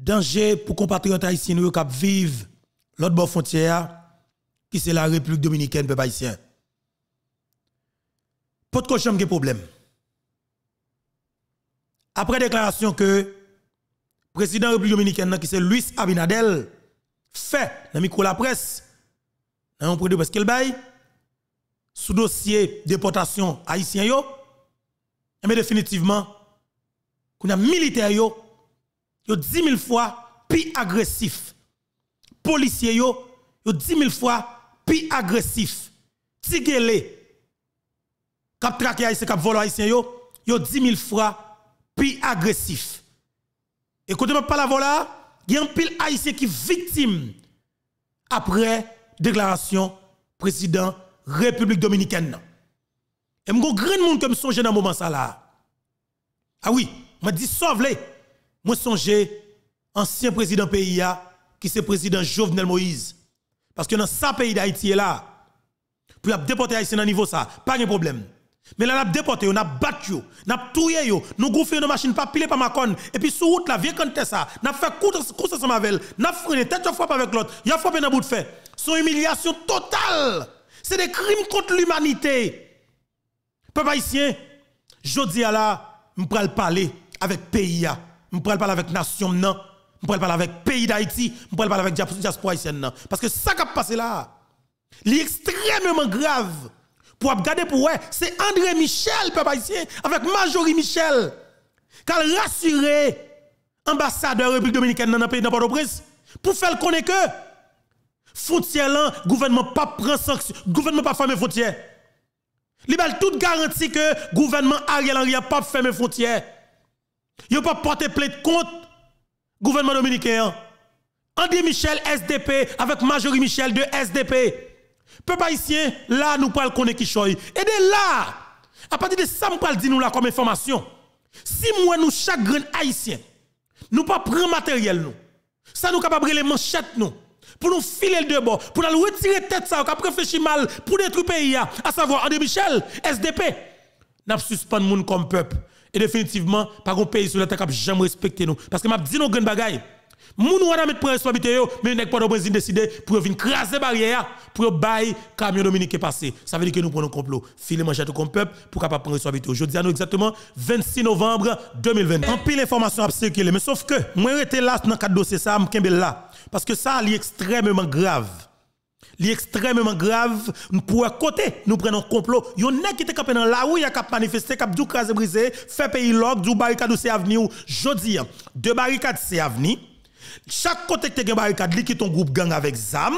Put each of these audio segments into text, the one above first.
danger pour compatriotes haïtiens qui vivent l'autre bord frontière, qui c'est la République dominicaine, peuple haïtien. Pas de problème. Après déclaration que président de la République dominicaine, qui c'est Luis Abinadel, fait dans micro la presse, dans un de bail, sous dossier déportation haïtien yo, mais définitivement, qu'on a militaire yo, 10 000 fois plus agressif. Policiers yo, 10 000 fois plus agressif. Tigele, kap traque haïtien, kap volo haïtien yo, 10 000 fois plus agressif. Écoutez-moi pas la vola, il y a un pile haïtien qui victime après déclaration du président République Dominicaine. Et m'gon grand monde comme songe dans moment ça là. Ah oui, m'a dit sauve les moi, songez, ancien président P.I.A. Hein, qui c'est président Jovenel Moïse. Parce que dans sa pays d'Haïti là, pour déporter Haïtien dans niveau ça, pas de problème. Mais là, on déporté, on a battu, on a yo nous avons nos machines, pas pile par Macron. Et puis, sur route, là, viens quand ça, n'a fait course, course ensemble velle n'a freiné, tête fois avec l'autre, y a frappé dans bout de fait. Son humiliation totale, c'est des crimes contre l'humanité. Peuple haïtien, je dis à là, je parler avec PIA je parle parler avec nation non, je parle parler avec pays d'Haïti, je parle parler avec diaspora haïtienne parce que ça qui a passé là, c'est extrêmement grave. Pour regarder pour ouais, c'est André Michel papa haïtien avec Majorie Michel qui a l'ambassadeur de la République dominicaine dans le pays de Port-au-Prince pour faire connaître que frontière là gouvernement pas prend sanction, gouvernement pas fermer frontière. a tout garantie que gouvernement Ariel Henry a pas fermé frontière. Yo pas porter plainte contre gouvernement dominicain. André Michel SDP avec Majorie Michel de SDP. Peuple haïtien, là nous parlons qu'on est qui Et de là, à partir de ça, nous parlons dit nous là comme information. Si moi nous chaque haïtien, nous pas prendre matériel nous. Ça nous capable les manchettes nous pour nous filer de bord, pour nous retirer tête ça, qui réfléchir mal pour détruire le pays, à savoir André Michel, SDP. Nous suspendons monde comme peuple. Et définitivement, pas un pays sur la cap jamais respecter nous. Parce que m'a dit nos grandes bagailles. Moun prendre mettre responsabilité yo, mais n'est pas de brésil décidé pour venir craser barrière pour le camion dominique passé. Ça veut dire que nous prenons complot. j'ai tout comme peuple pour capable prendre responsabilité. dis à nous exactement 26 novembre 2020. En pile information à circuler, mais sauf que moi j'étais là dans cadre dossier ça, m'kembe là parce que ça est extrêmement grave li extrêmement grave pour côté nous prenons complot yon nèg qui était campé dans la rue y a cap manifester cap du craser briser fait pays log du barricade c'est avenir jodi deux barricades c'est avenir chaque côté que une barricade li qui ton groupe gang avec zam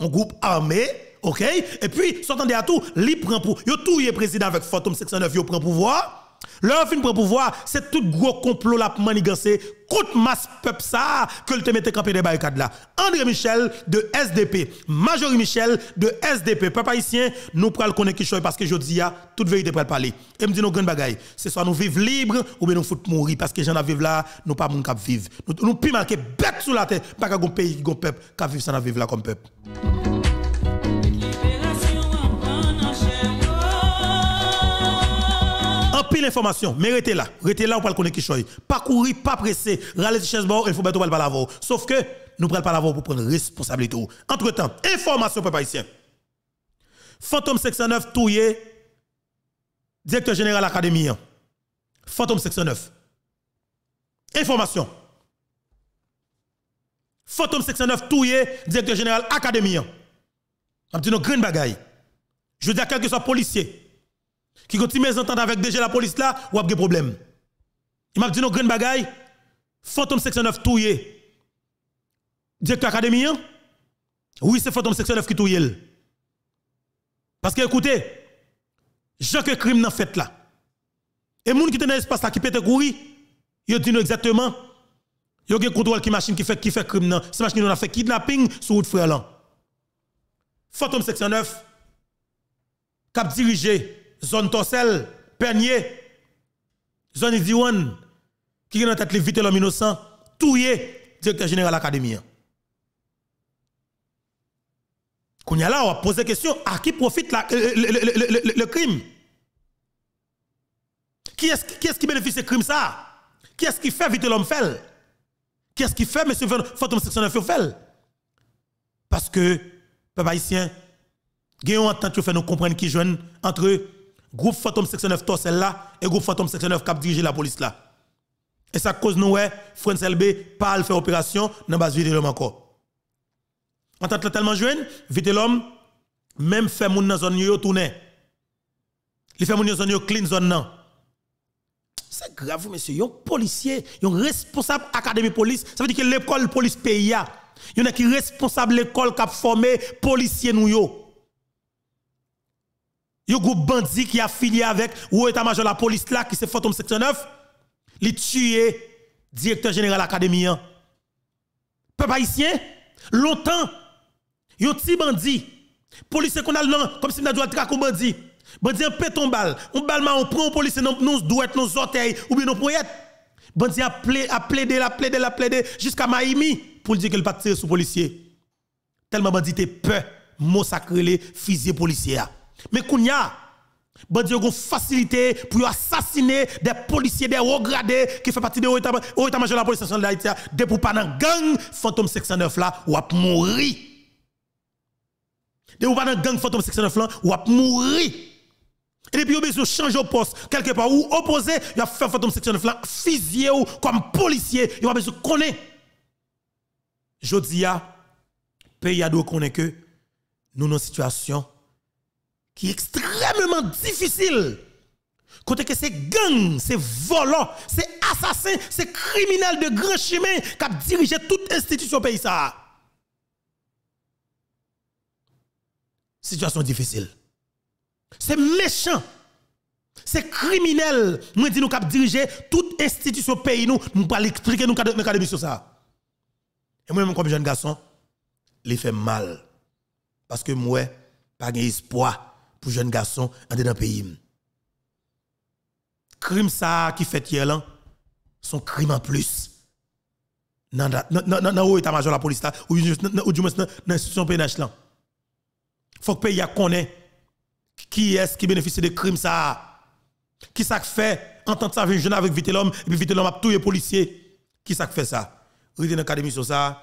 un groupe armé OK et puis s'entendez à tout li prend pour yo touye président avec fantôme 609 yo prend pouvoir leur fin pour pouvoir, c'est tout gros complot la manigancé contre masse peuple ça que le te mette camper des barricades là. André Michel de SDP, Majorie Michel de SDP, papa haïtien, nous pral connaître qui parce que je dis a toute vérité pral parler. Et me dit nos grandes bagaille, c'est soit nous vivre libre ou bien nous foutons mourir parce que j'en vivre là, nous pas moun cap vivre. Nous nous pi marquer bête sous la terre, pas qu'un pays, un peuple qui vivre en vivre là comme peuple. pile mais restez là. Restez là, on parle qu'on est qui choisit. Pas courir, pas presser. Râler chez il faut bientôt pas la voix. Sauf que, nous prenons pas la voix pour prendre responsabilité. Entre-temps, information, peuple haïtien. Fantôme 609, touillé, directeur général académie. Hein. Fantôme 609. Information. Fantôme 609, touillé, directeur général académie. on hein. dit nos green bagaille. Je dis à quel que soit policier, qui continue à entendre avec déjà la police là, ou a des problèmes. Il m'a dit non, grandes bagaille, Fantôme section 9 touillé. Directeur académien. Oui, c'est Fantôme section 9 qui touille. Parce que écoutez, j'ai que crime dans fait là. Et les gens qui sont dans l'espace là, qui pète courir, ils nous exactement, ils ont contrôle qui machine qui fait qui fait crime. C'est machine qui a fait kidnapping sur route frère là. Fantôme section 9, cap dirigé zone Tossel, Pernier, zone Diwan, qui est dans tête de vite l'homme innocent, est, directeur général académie. Qu'on y a là, on va poser question, à qui profite le, crime? Qui est-ce qui, bénéficie de ce crime ça? Qui est-ce qui fait vite l'homme fait? Qui est-ce qui fait, monsieur Fantôme 69 fait? Parce que, papa haïtien, il y a un temps qui nous comprendre qui jeune entre eux groupe Phantom 69 Torsel là et groupe Phantom 69 a dirigé la police là. Et ça cause nous ouais, France LB parle faire opération dans base de l'homme encore. En tant que tellement jeune, vite l'homme même fait moun dans zone yo tourner. Il fait moun dans zone yo clean zone C'est grave monsieur, yon policier, yon responsable académie police, ça veut dire que l'école police pays a. Yon qui responsable l'école qui a formé policier nous yo un groupe bandit qui a affilié avec ou état-major la police là qui se fantôme section 9, li tué directeur général académien. Hein. Peuple haïtien, longtemps, yon ti bandit, police qu'on a comme si on a être traquer un bandit. Bandit un bal. un on on prend un policier non nous être nos orteils ou bien nos poignettes. Bandit a plaidé, a plaidé, a plaidé jusqu'à Miami pour dire qu'il pas tirer sur policier. Tellement bandit te peur, massacrer les fusillés policiers. Hein. Mais y a, Kounia, Bandi ont facilité pour assassiner des policiers, des hauts gradés qui font partie de l'état-major de la police nationale d'Haïti, hein. de pour pas dans gang Fantôme 609 là, ou à mourir. Des pour pas dans gang Fantôme 609 là, ou à mourir. Et depuis, vous avez changer de poste quelque part ou opposé, vous avez fait Fantôme 609 là, fusillé ou comme policier, vous avez besoin de connaître. Je dis, pays a de connaître que nous, nos situation qui est extrêmement difficile. Côté que c'est gang, c'est volant, c'est assassin, c'est criminel de grand chemin qui a dirigé toute institution pays ça. Situation difficile. C'est méchant. C'est criminel. Nous disons nous diriger toute institution pays nous, nous pas expliquer nous ça. Et moi même comme jeune garçon, il fait mal parce que moi pas d'espoir pour jeunes garçons dans le pays. Crime ça qui fait hier là, son crime en plus. Dans l'état-major de la police, ou du moins dans l'institution PNH. Il faut que le pays connaît qui est-ce qui bénéficie de crimes ça. Qui ça fait en tant que ça, jeune avec vite l'homme, et puis vite l'homme a tout les policiers. Qui ça fait ça? Regardez dans l'académie sur ça,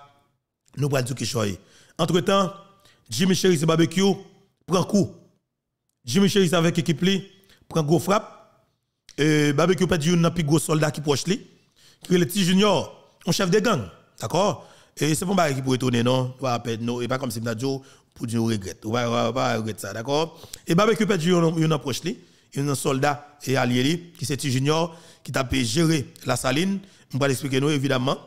nous prenons du Entre-temps, Jimmy Cherry c'est barbecue, prend coup. Jimmy Chéris avec l'équipe li, prend gros frappe. Et Barbecue pas un gros soldat qui proche le petit junior, un chef de gang. D'accord? Et c'est bon pas qui pour étonner, non? Pas Et pas comme si on pour dire regrette. ne va pas regretter ça, d'accord? Et Barbecue pas dit Il y li, un soldat et allié qui c'est petit junior, qui t'a gérer la saline. On va l'expliquer nous, évidemment.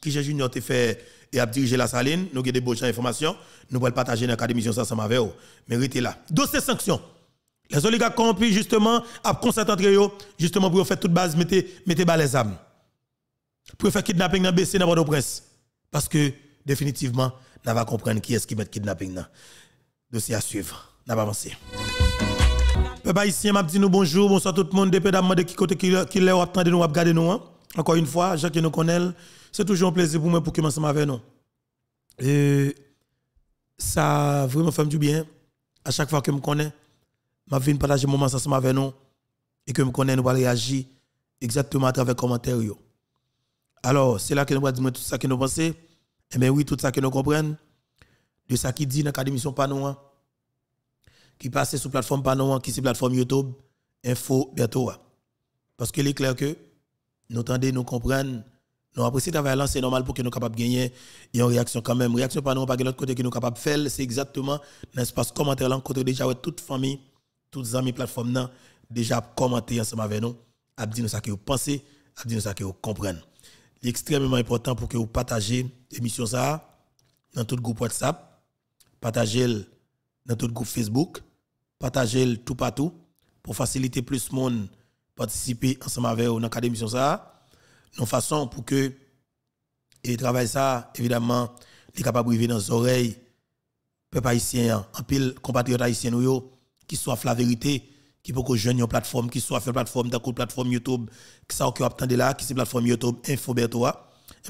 Qui junior fait et à diriger la saline. Nous avons des bonnes informations. Nous allons partager dans la cas ensemble avec vous. Mais restez là. Dossier sanctions. Les oligarques corrompus, justement, à justement, pour faire toute base, mettez, mettez bas les âmes. Pour faire kidnapping dans BC, dans votre presse. Parce que, définitivement, nous va comprendre qui est-ce qui met kidnapping dans. Dossier à suivre. Nous va avancer. Peuple haïtien, m'a dit nous bonjour, bonsoir tout le monde, dépendamment de qui côté qui attendez nous, regardez nous. Encore une fois, Jacques nous connaît. C'est toujours un plaisir pour moi pour commencer avec nous. Et ça vraiment fait du bien. À chaque fois que je me connais, je viens partager mon moment ensemble avec nous et que je me connais, nous allons réagir exactement à travers les commentaires. Alors, c'est là que nous allons dire tout ça que nous pensons. Et eh bien oui, tout ça que nous comprenons de ça qui dit dans son Panoua, hein. qui passe sur la plateforme Panoua, hein, qui est sur la plateforme YouTube, info bientôt. Parce qu'il est clair que nous entendons, nous comprenons nous apprécions travail là, c'est normal pour que nous soyons capables de gagner. Il y une réaction quand même. Réaction par nous, pas de l'autre côté que nous pouvons capables de faire. C'est exactement dans l'espace commentaire là, côté déjà toute famille, toutes amis plateforme là, déjà commenter ensemble avec nous, à dire nous ce que vous pensez, à dire nous ce que vous comprenez. L'extrêmement extrêmement important pour que vous partagez l'émission ça dans tout groupe WhatsApp, partagez dans tout le groupe Facebook, partagez tout partout pour faciliter plus monde participer ensemble avec nous dans l'émission ça nous façon pour que et travail ça évidemment les capables de vivre dans les oreilles peuple haïtien en pile compatriotes haïtiens qui soif la vérité qui peuvent que jeunes une plateforme qui sur sur plateforme dans plateforme YouTube qui ça sur la là qui c'est plateforme YouTube info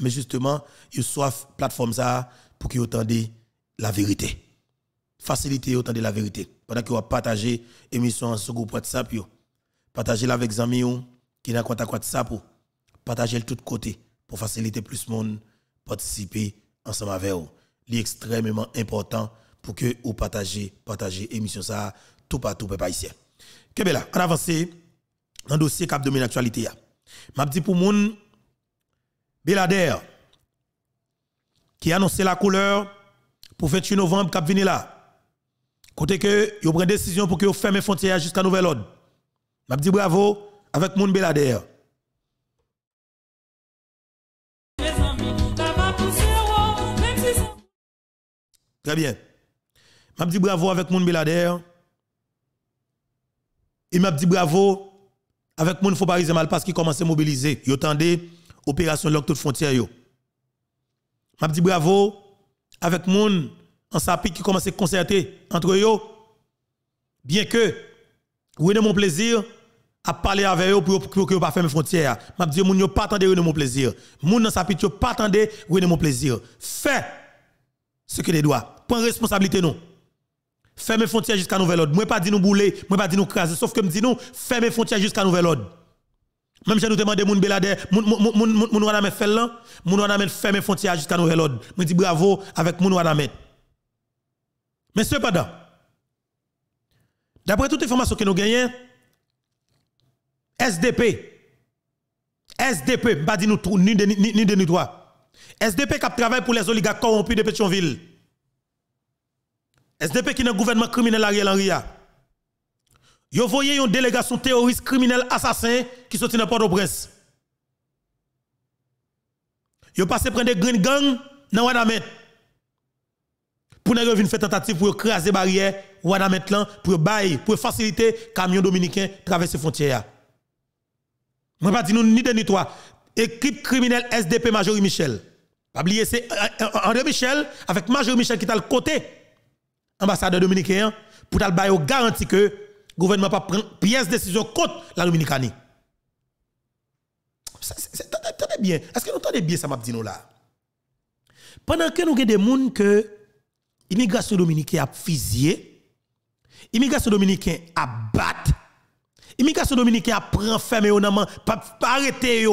mais justement ils la plateforme ça pour qu'ils entendent la vérité faciliter de la vérité pendant que vous partagez émission sur groupe WhatsApp yo partagez la avec amis qui n'a contact WhatsApp partager de tout côté pour faciliter plus de monde participer ensemble avec vous. C'est extrêmement important pour que vous partagez, partagez émission ça tout partout, peuple ici. Que ben on avance dans le dossier cap de l'actualité. Je dis pour moun, Belader, qui a annoncé la couleur pour 28 novembre, cap venu là. Côté que, vous prenez décision pour que vous fermez les frontières jusqu'à nouvel ordre. Je dis bravo avec moun Belader. Très bien. M'a dit bravo avec mon Belader. Il m'a dit bravo avec mon faux mal parce qui commence à mobiliser. Yo tendez opération lock de frontière yo. M'a dit bravo avec mon en Sapi qui commence à concerter entre eux. Bien que de mon plaisir à parler avec eux pour que que pas fermer mes frontières. M'a dit vous n'avez pas attendre René mon plaisir. Vous n'avez Sapi pas attendre René mon plaisir. Fait ce que les doigts. Prends responsabilité non. Fermez frontières jusqu'à nouvel ordre. Moi pas dit nous bouler, moi pas dit nous craser, sauf que me dit nous fermez frontières jusqu'à nouvelle ordre. Même si nous demandons moun Belader, moun moun moun moun Wanamet fait là, frontières jusqu'à nouvelle ordre. je dis bravo avec moun met. Mais cependant, d'après toutes les informations que nous gagnons, SDP, SDP, pas dit nous ni de ni, ni de nous trois. SDP qui travaille pour les oligarques corrompus de Pétionville. SDP qui est un gouvernement criminel à Ariel Henry. Vous voyez une délégation terroriste criminelle assassin qui sortit dans Port-au-Prince. Vous passez prendre des green gang dans Wanamet. Pour ne une faire tentative pour la barrière faciliter là pour dominicains pour faciliter camion dominicain traverser frontière. dis pas dit nous ni de ni toi équipe criminelle SDP Majorie Michel. Pas oublier, c'est euh, euh, André Michel, avec Major Michel qui est à côté, ambassadeur dominicain, pour garantir que le gouvernement ne pas prendre pièce décision contre la Dominicanie. es bien. Est-ce que vous entendez bien ça, m'a dit nous là? Pendant que nous avons des gens que l'immigration dominicaine a physié, l'immigration dominicaine a battu, l'immigration dominicaine a pris non pas arrêté,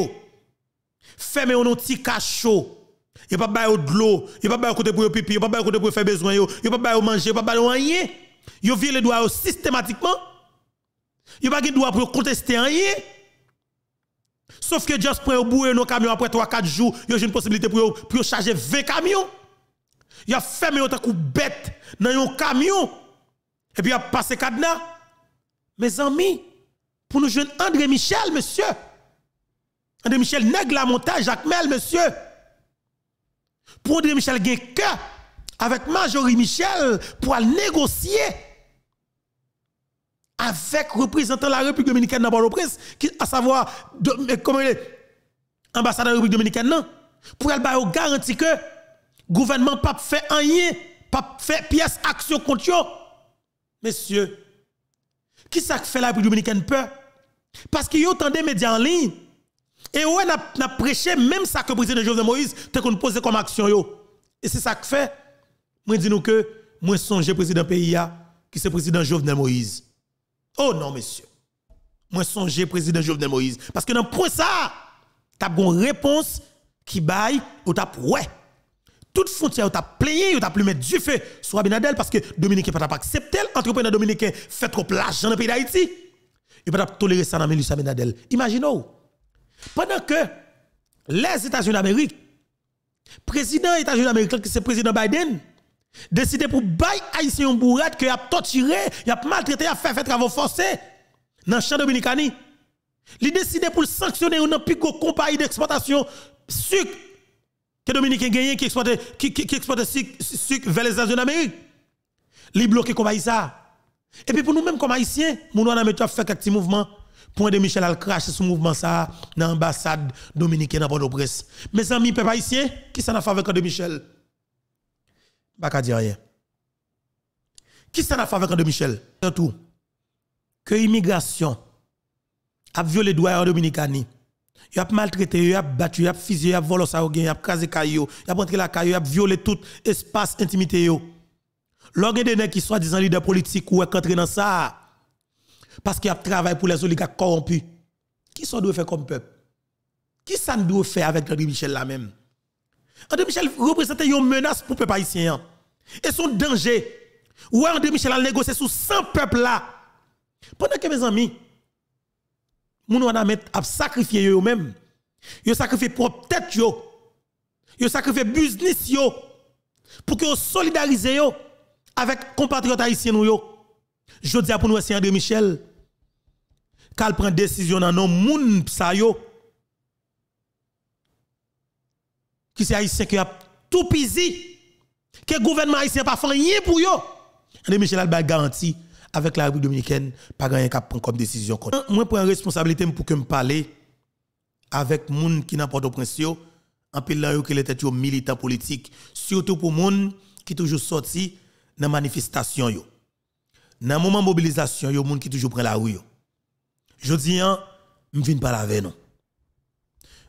fermé un petit cachot. Il n'y a pas de l'eau, il n'y a pas de côté pour pipi, il n'y a pas de côté pour faire besoin, il n'y a pas de manger, il n'y a pas de rien. il vient les droits systématiquement. Il n'y a pas de droit pour contester rien. Sauf que juste pour bouer nos camions après 3-4 jours, il y a une possibilité pour, pour charger 20 camions. Il a fermé autant coup bête dans un camion. Et puis il a passé cadenas. Mes amis, pour nous jeunes André Michel, monsieur. André Michel, nègre la montagne, Jacques Mel, monsieur pour André Michel gain avec Majorie Michel pour négocier avec représentant la République dominicaine dans le prince à savoir, de, de la République dominicaine, pour elle garantir que le gouvernement pas fait rien, pas fait pièce action contre eux. Messieurs, qui ça fait la République dominicaine peur? Parce qu'il y a autant de médias en ligne et ouais, n'a prêché même ça que le président Jovenel Moïse te qu'on pose comme action yo. Et c'est ça que fait, moi dis nous que, moi songe président pays qui c'est président Jovenel Moïse. Oh non, monsieur. Moi songe président Jovenel Moïse. Parce que dans le point ça, as une réponse qui baille ou t'as ouais. Toute frontière tu as plaigné ou t'as plus mettre du feu sur Abinadel parce que Dominicain pas accepté, entrepreneur dominicain fait trop l'argent dans le pays d'Haïti. Il pas tolérer ça dans Mélissa Abinadel. Imaginez-vous. Pendant que les États-Unis d'Amérique, président des États-Unis d'Amérique, c'est président Biden, décide pour bail haïtien bourrade que y a torturé, y a maltraité, qui a fait, fait travaux forcés dans le champ dominicani. Il décide pour sanctionner une plus compagnie d'exportation sucre que Dominicain gagne qui exporte qui, qui, qui sucre, vers les États-Unis d'Amérique. Il bloque compagnie ça. Et puis pour nous-mêmes comme haïtiens, nous avons fait quelques petit mouvements Point de Michel a craché ce mouvement ça dans l'ambassade dominicaine à port au Mes amis, peuple haïtien, qui s'en a fait avec André Michel? Pas bah, dire rien. Qui s'en a fait avec André Michel? Surtout, que l'immigration a violé droit en Dominicanie. Il a maltraité, il a battu, il a fusillé, il a volé ça, il a crasé caillou, il a rentré la caillou, il a violé tout espace intimité. Lorsque des nègres qui soit disant leader politique ou entré dans ça, parce qu'il a travail pour les oligarques corrompus. Qui s'en doit faire comme peuple Qui ça doit faire avec André Michel là même André Michel représente une menace pour le peuple haïtien. Hein. Et son danger. Où André Michel a négocié sous 100 peuples là. Pendant que mes amis, on avons a sacrifié eux même. ont sacrifié propre tête yo. ont sacrifié business pour que vous solidarisez yo avec compatriotes haïtiens yo. Je dis à pour nous, c'est André Michel. Qu'elle prend décision dans nos moun sa yo. Qui c'est haïtien qui a tout pisé Que le gouvernement haïtien pas fait rien pour yo. André Michel a garantie avec la République dominicaine, pas gagné cap prendre comme décision. Moi, prends responsabilité pour que je parle avec les gens qui pas de prince en pile qui militants politiques, surtout pour les gens qui toujours sorti dans la manifestation dans le moment de mobilisation, il y a des gens qui toujours prennent la rue. Je dis, hein, je viens parler avec nous.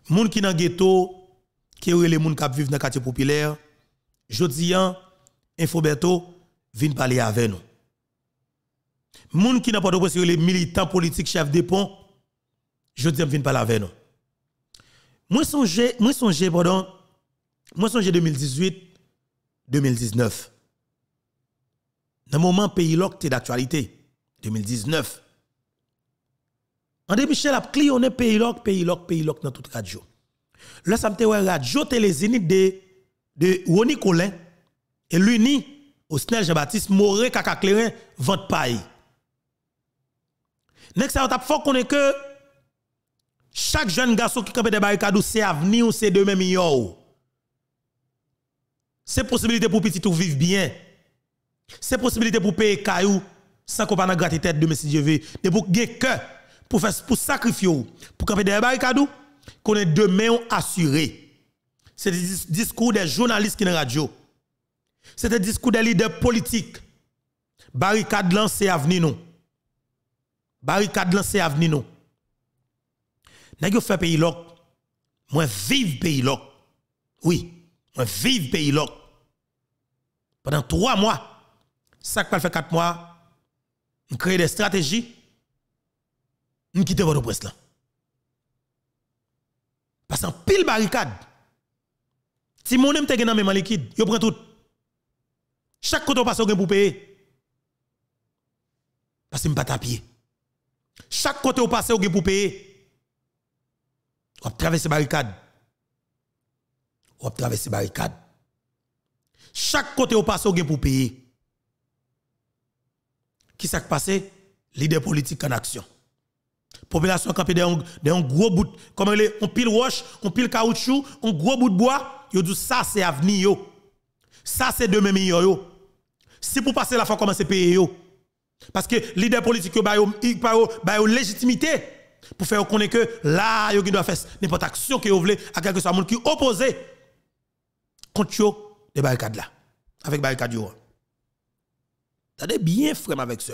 Les gens qui sont dans le ghetto, qui sont les gens qui vivent dans le quartier populaire, je dis, hein, Infoberto, viens parler avec nous. Les gens qui n'ont pas de les militants politiques, chefs de pont, je dis, viens parler avec nous. Moi, songe, moi, songe, pardon, moi, songe 2018, 2019. Dans le moment pays loc d'actualité 2019. André Michel a clionné pays loc pays loc pays loc dans toute radio. Là ça la radio télé zénith de de Ronnie Colin et Au snell Jean-Baptiste Moré Kakaklerin vente paille. Next ça t'a faut que chaque jeune garçon qui campe des barricades c'est avenir ou c'est demain meilleur. C'est possibilité pour petit tout vivre bien. C'est possibilité pour payer caillou sans qu'on pas gratter de monsieur Dieu De pour que pour faire pour sacrifier pour camper des barricades qu'on est demain assuré. C'est le discours des journalistes qui sont dans radio. C'est le discours des leaders politiques. Barricade lancée avenir nous. Barricade lancée avenir nous. pas fait pays vous Moi vive pays lock. Oui, moi vive pays Pendant trois mois, ça qui fait 4 mois, On crée des stratégies, On quitte votre presse là. Parce qu'en pile barricade, si mon homme te dans mes liquide, yo prend tout. Chaque côté passe pour payer. Parce que je pas pied. Chaque côté passe pour payer. On traverse barricade. On traverse barricade. Chaque côté passe pour payer qui s'est passé Leader politique en action. Population a dans un gros bout, comme elle on pile roche, on pile caoutchouc, un gros bout de bois, yo dit ça c'est avenir yo. Ça c'est demain meilleur yo. Si pour passer la fois c'est payer yo. Parce que leader politique yo ba yo légitimité pour faire connaître que là yo doit faire n'importe action que vous voulez à quelque soit monde qui opposé contre yo des barricades là avec barricade yo. Tade bien frère avec ça.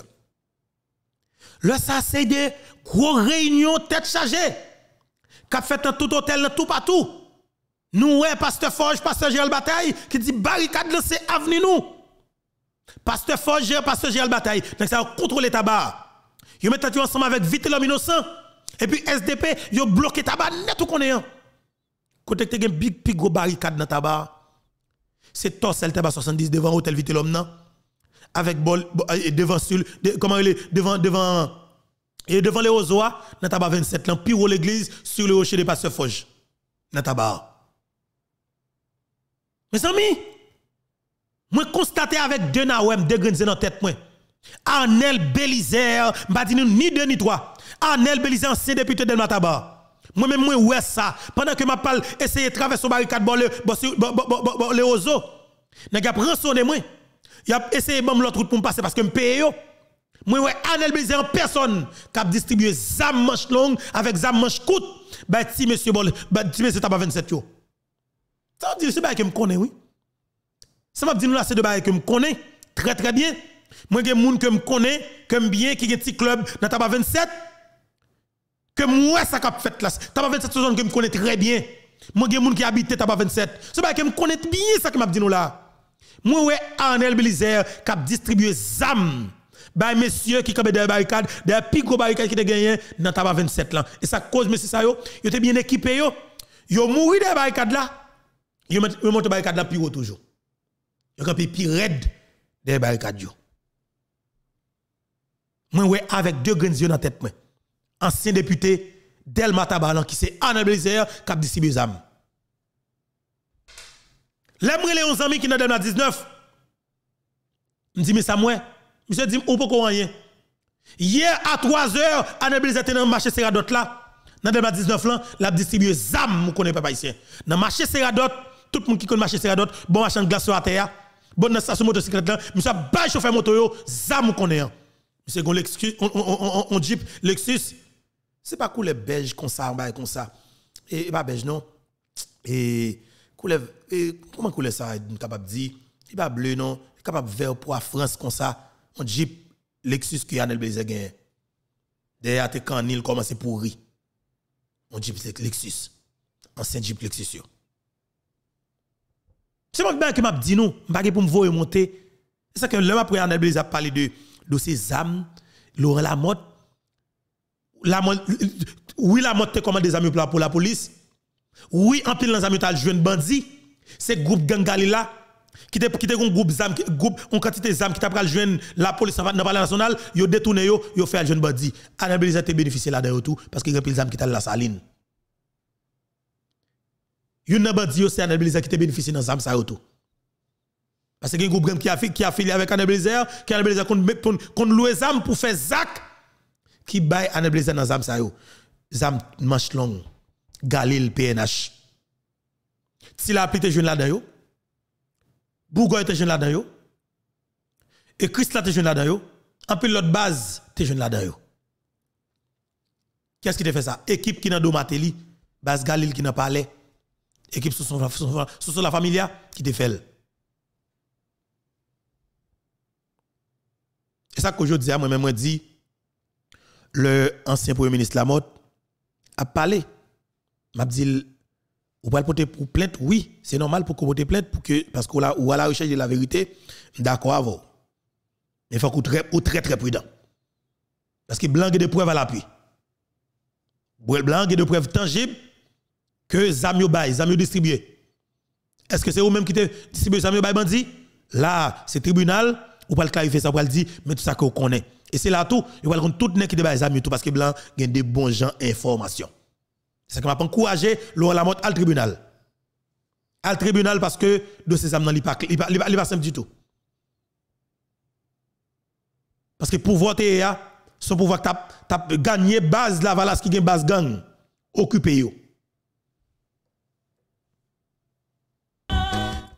Là, ça c'est des gros réunions tête chargée. Qu'a fait dans tout hôtel, tout partout. Nous, ouais, Pasteur Forge, Pasteur Gérald Bataille, qui dit barricade, c'est avenir nous. Pasteur Forge, Pasteur Gérald Bataille. Donc ça contrôler tabac. Ils mettent ensemble avec vite innocent. Et puis SDP, ils bloqué tabac net ou qu'on Quand hein. Côté que big, big gros barricade dans tabac. C'est toi, le tabac 70 devant hôtel Vitellum, non? avec bol, euh, devant, comment il est, devant, devant, et devant les Ozoa, dans tabac 27, là, l'église sur le rocher des pasteurs Foge. Dans tabac. Mes amis, moi constater avec deux nawem, deux grenze dans tête moi. Arnel Bélizer, m'a dit ni deux ni trois. Arnel Bélizer, ancien député de Mataba. Moi-même, moi, ouais ça. Pendant que ma parle, essayer de traverser le barricade, bon, le, bon, ozo. N'a pas il a essayé de l'autre route pour me passer parce que me paye. Moi, ouais, Anel Bélizé en personne qui a distribué zam manche longue avec zam manche courte. Ben, si monsieur Bol, ben, si monsieur Taba 27 yo. Ça veut dire, c'est que je connais, oui. Ça m'a dit nous là, c'est de bail que je connais très très bien. Moi, j'ai des que je connais, que je bien, qui ont un petit club dans Taba 27. Que moi, ça a fait là. Taba 27, c'est une zone que je connais très bien. Moi, j'ai des gens qui habitent Taba 27. C'est pas que je connais bien ça que m'a dit nous là. Moi, ouais, Arnel Blizer, qui a distribué ZAM. Bah, messieurs qui campent des barricades, des plus gros barricades qui te gagné dans Taba 27 ans. Et ça cause, messieurs, ça, yo, yo te bien équipé, yo. Yo mouri des barricade là. Yo monte barricade là plus haut toujours. Yo campé plus red des barricade. yo. Moi, ouais, avec deux grands yeux dans la tête, moi. Ancien député d'El Tabalan qui c'est Arnel Blizer, qui a distribué ZAM. L'aimer les 11 amis qui n'ont pas 19. Je dis, mais ça moi. Monsieur dis, on oh, peut quoi rien. Hier à 3 heures, Anne a était dans le marché Serradot là. Dans 19 là, l'a distribué ZAM, vous connaissez pas ici. Dans le marché Seradote, tout le monde qui connaît le marché seradot, bon machin de glace sur la terre, bon dans station motocyclette là, monsieur bail chauffeur moto ZAM, vous connaissez. Hein. Monsieur gon Lexus, on, on, on, on, Jeep Lexus. C'est pas cool les belges comme ça, comme ça. Et pas belge non. Et couleur eh, comment couleur ça capable dire il pas bleu non il capable vert pour la France comme ça on jeep Lexus que Anel Blaise gagne derrière te quand il commence pourri on jeep c'est Lexus ancien jeep Lexus c'est moi qui que m'a dit non pas pour me voir monter c'est ça que l'homme après Anel Blaise a parlé de de ses âmes Laurent Lamotte mode oui Lamotte c'est comment des amis pour la police oui, en pile dans amis t'as joué bandit, c'est groupe gang Galila qui te qui te un groupe zam groupe on quantité zam qui t'a pral joindre la police dans palais national, yo détourné yo, yo fait jeune bandi Anabilisé te bénéficier là dedans tout parce que grand pile zam qui t'a la saline. Yon nan bandi yo c'est Anabilisé qui te bénéficier dans zam ça tout. Parce que un groupe qui a qui affilié avec Anabilisé, qui Anabilisé contre contre louer zam pour faire zac qui bail Anabilisé dans zam ça yo. Zam manche longue. Galil PNH. Si la tes jeune là-dedans, Bougoy était jeune là-dedans, et Christ était jeune là-dedans, en plus l'autre base était jeune là-dedans. Qu'est-ce qui te fait ça? Équipe qui n'a domateli, base Galil qui n'a pas allé, équipe sous, son, la familia qui te fait. C'est ça qu'aujourd'hui, moi-même, moi, je dis, le ancien Premier ministre Lamotte a parlé m'a dit ou pas porter pour plainte oui c'est normal pour qu'on porter plainte pour que parce qu'on a ou à la recherche de la vérité d'accord avec vous mais faut être très très très prudent parce que blanc des preuves à l'appui blanc des preuves tangibles que zamio bay zamio distribué est-ce que c'est vous même qui te distribué zamio là c'est tribunal ou pas le clarifier ça pouvez le dire mais tout ça qu'on connaît et c'est là tout vous va le tout nez qui débat zamio tout parce que blanc a des bons gens information c'est qu'on m'a encouragé Laurent Lamotte au tribunal. à le tribunal parce que dossier sésame n'est pas simple du tout. Parce que pouvoir TEA, son pouvoir gagner gagné base la valasse qui gagne base gang occupé yo.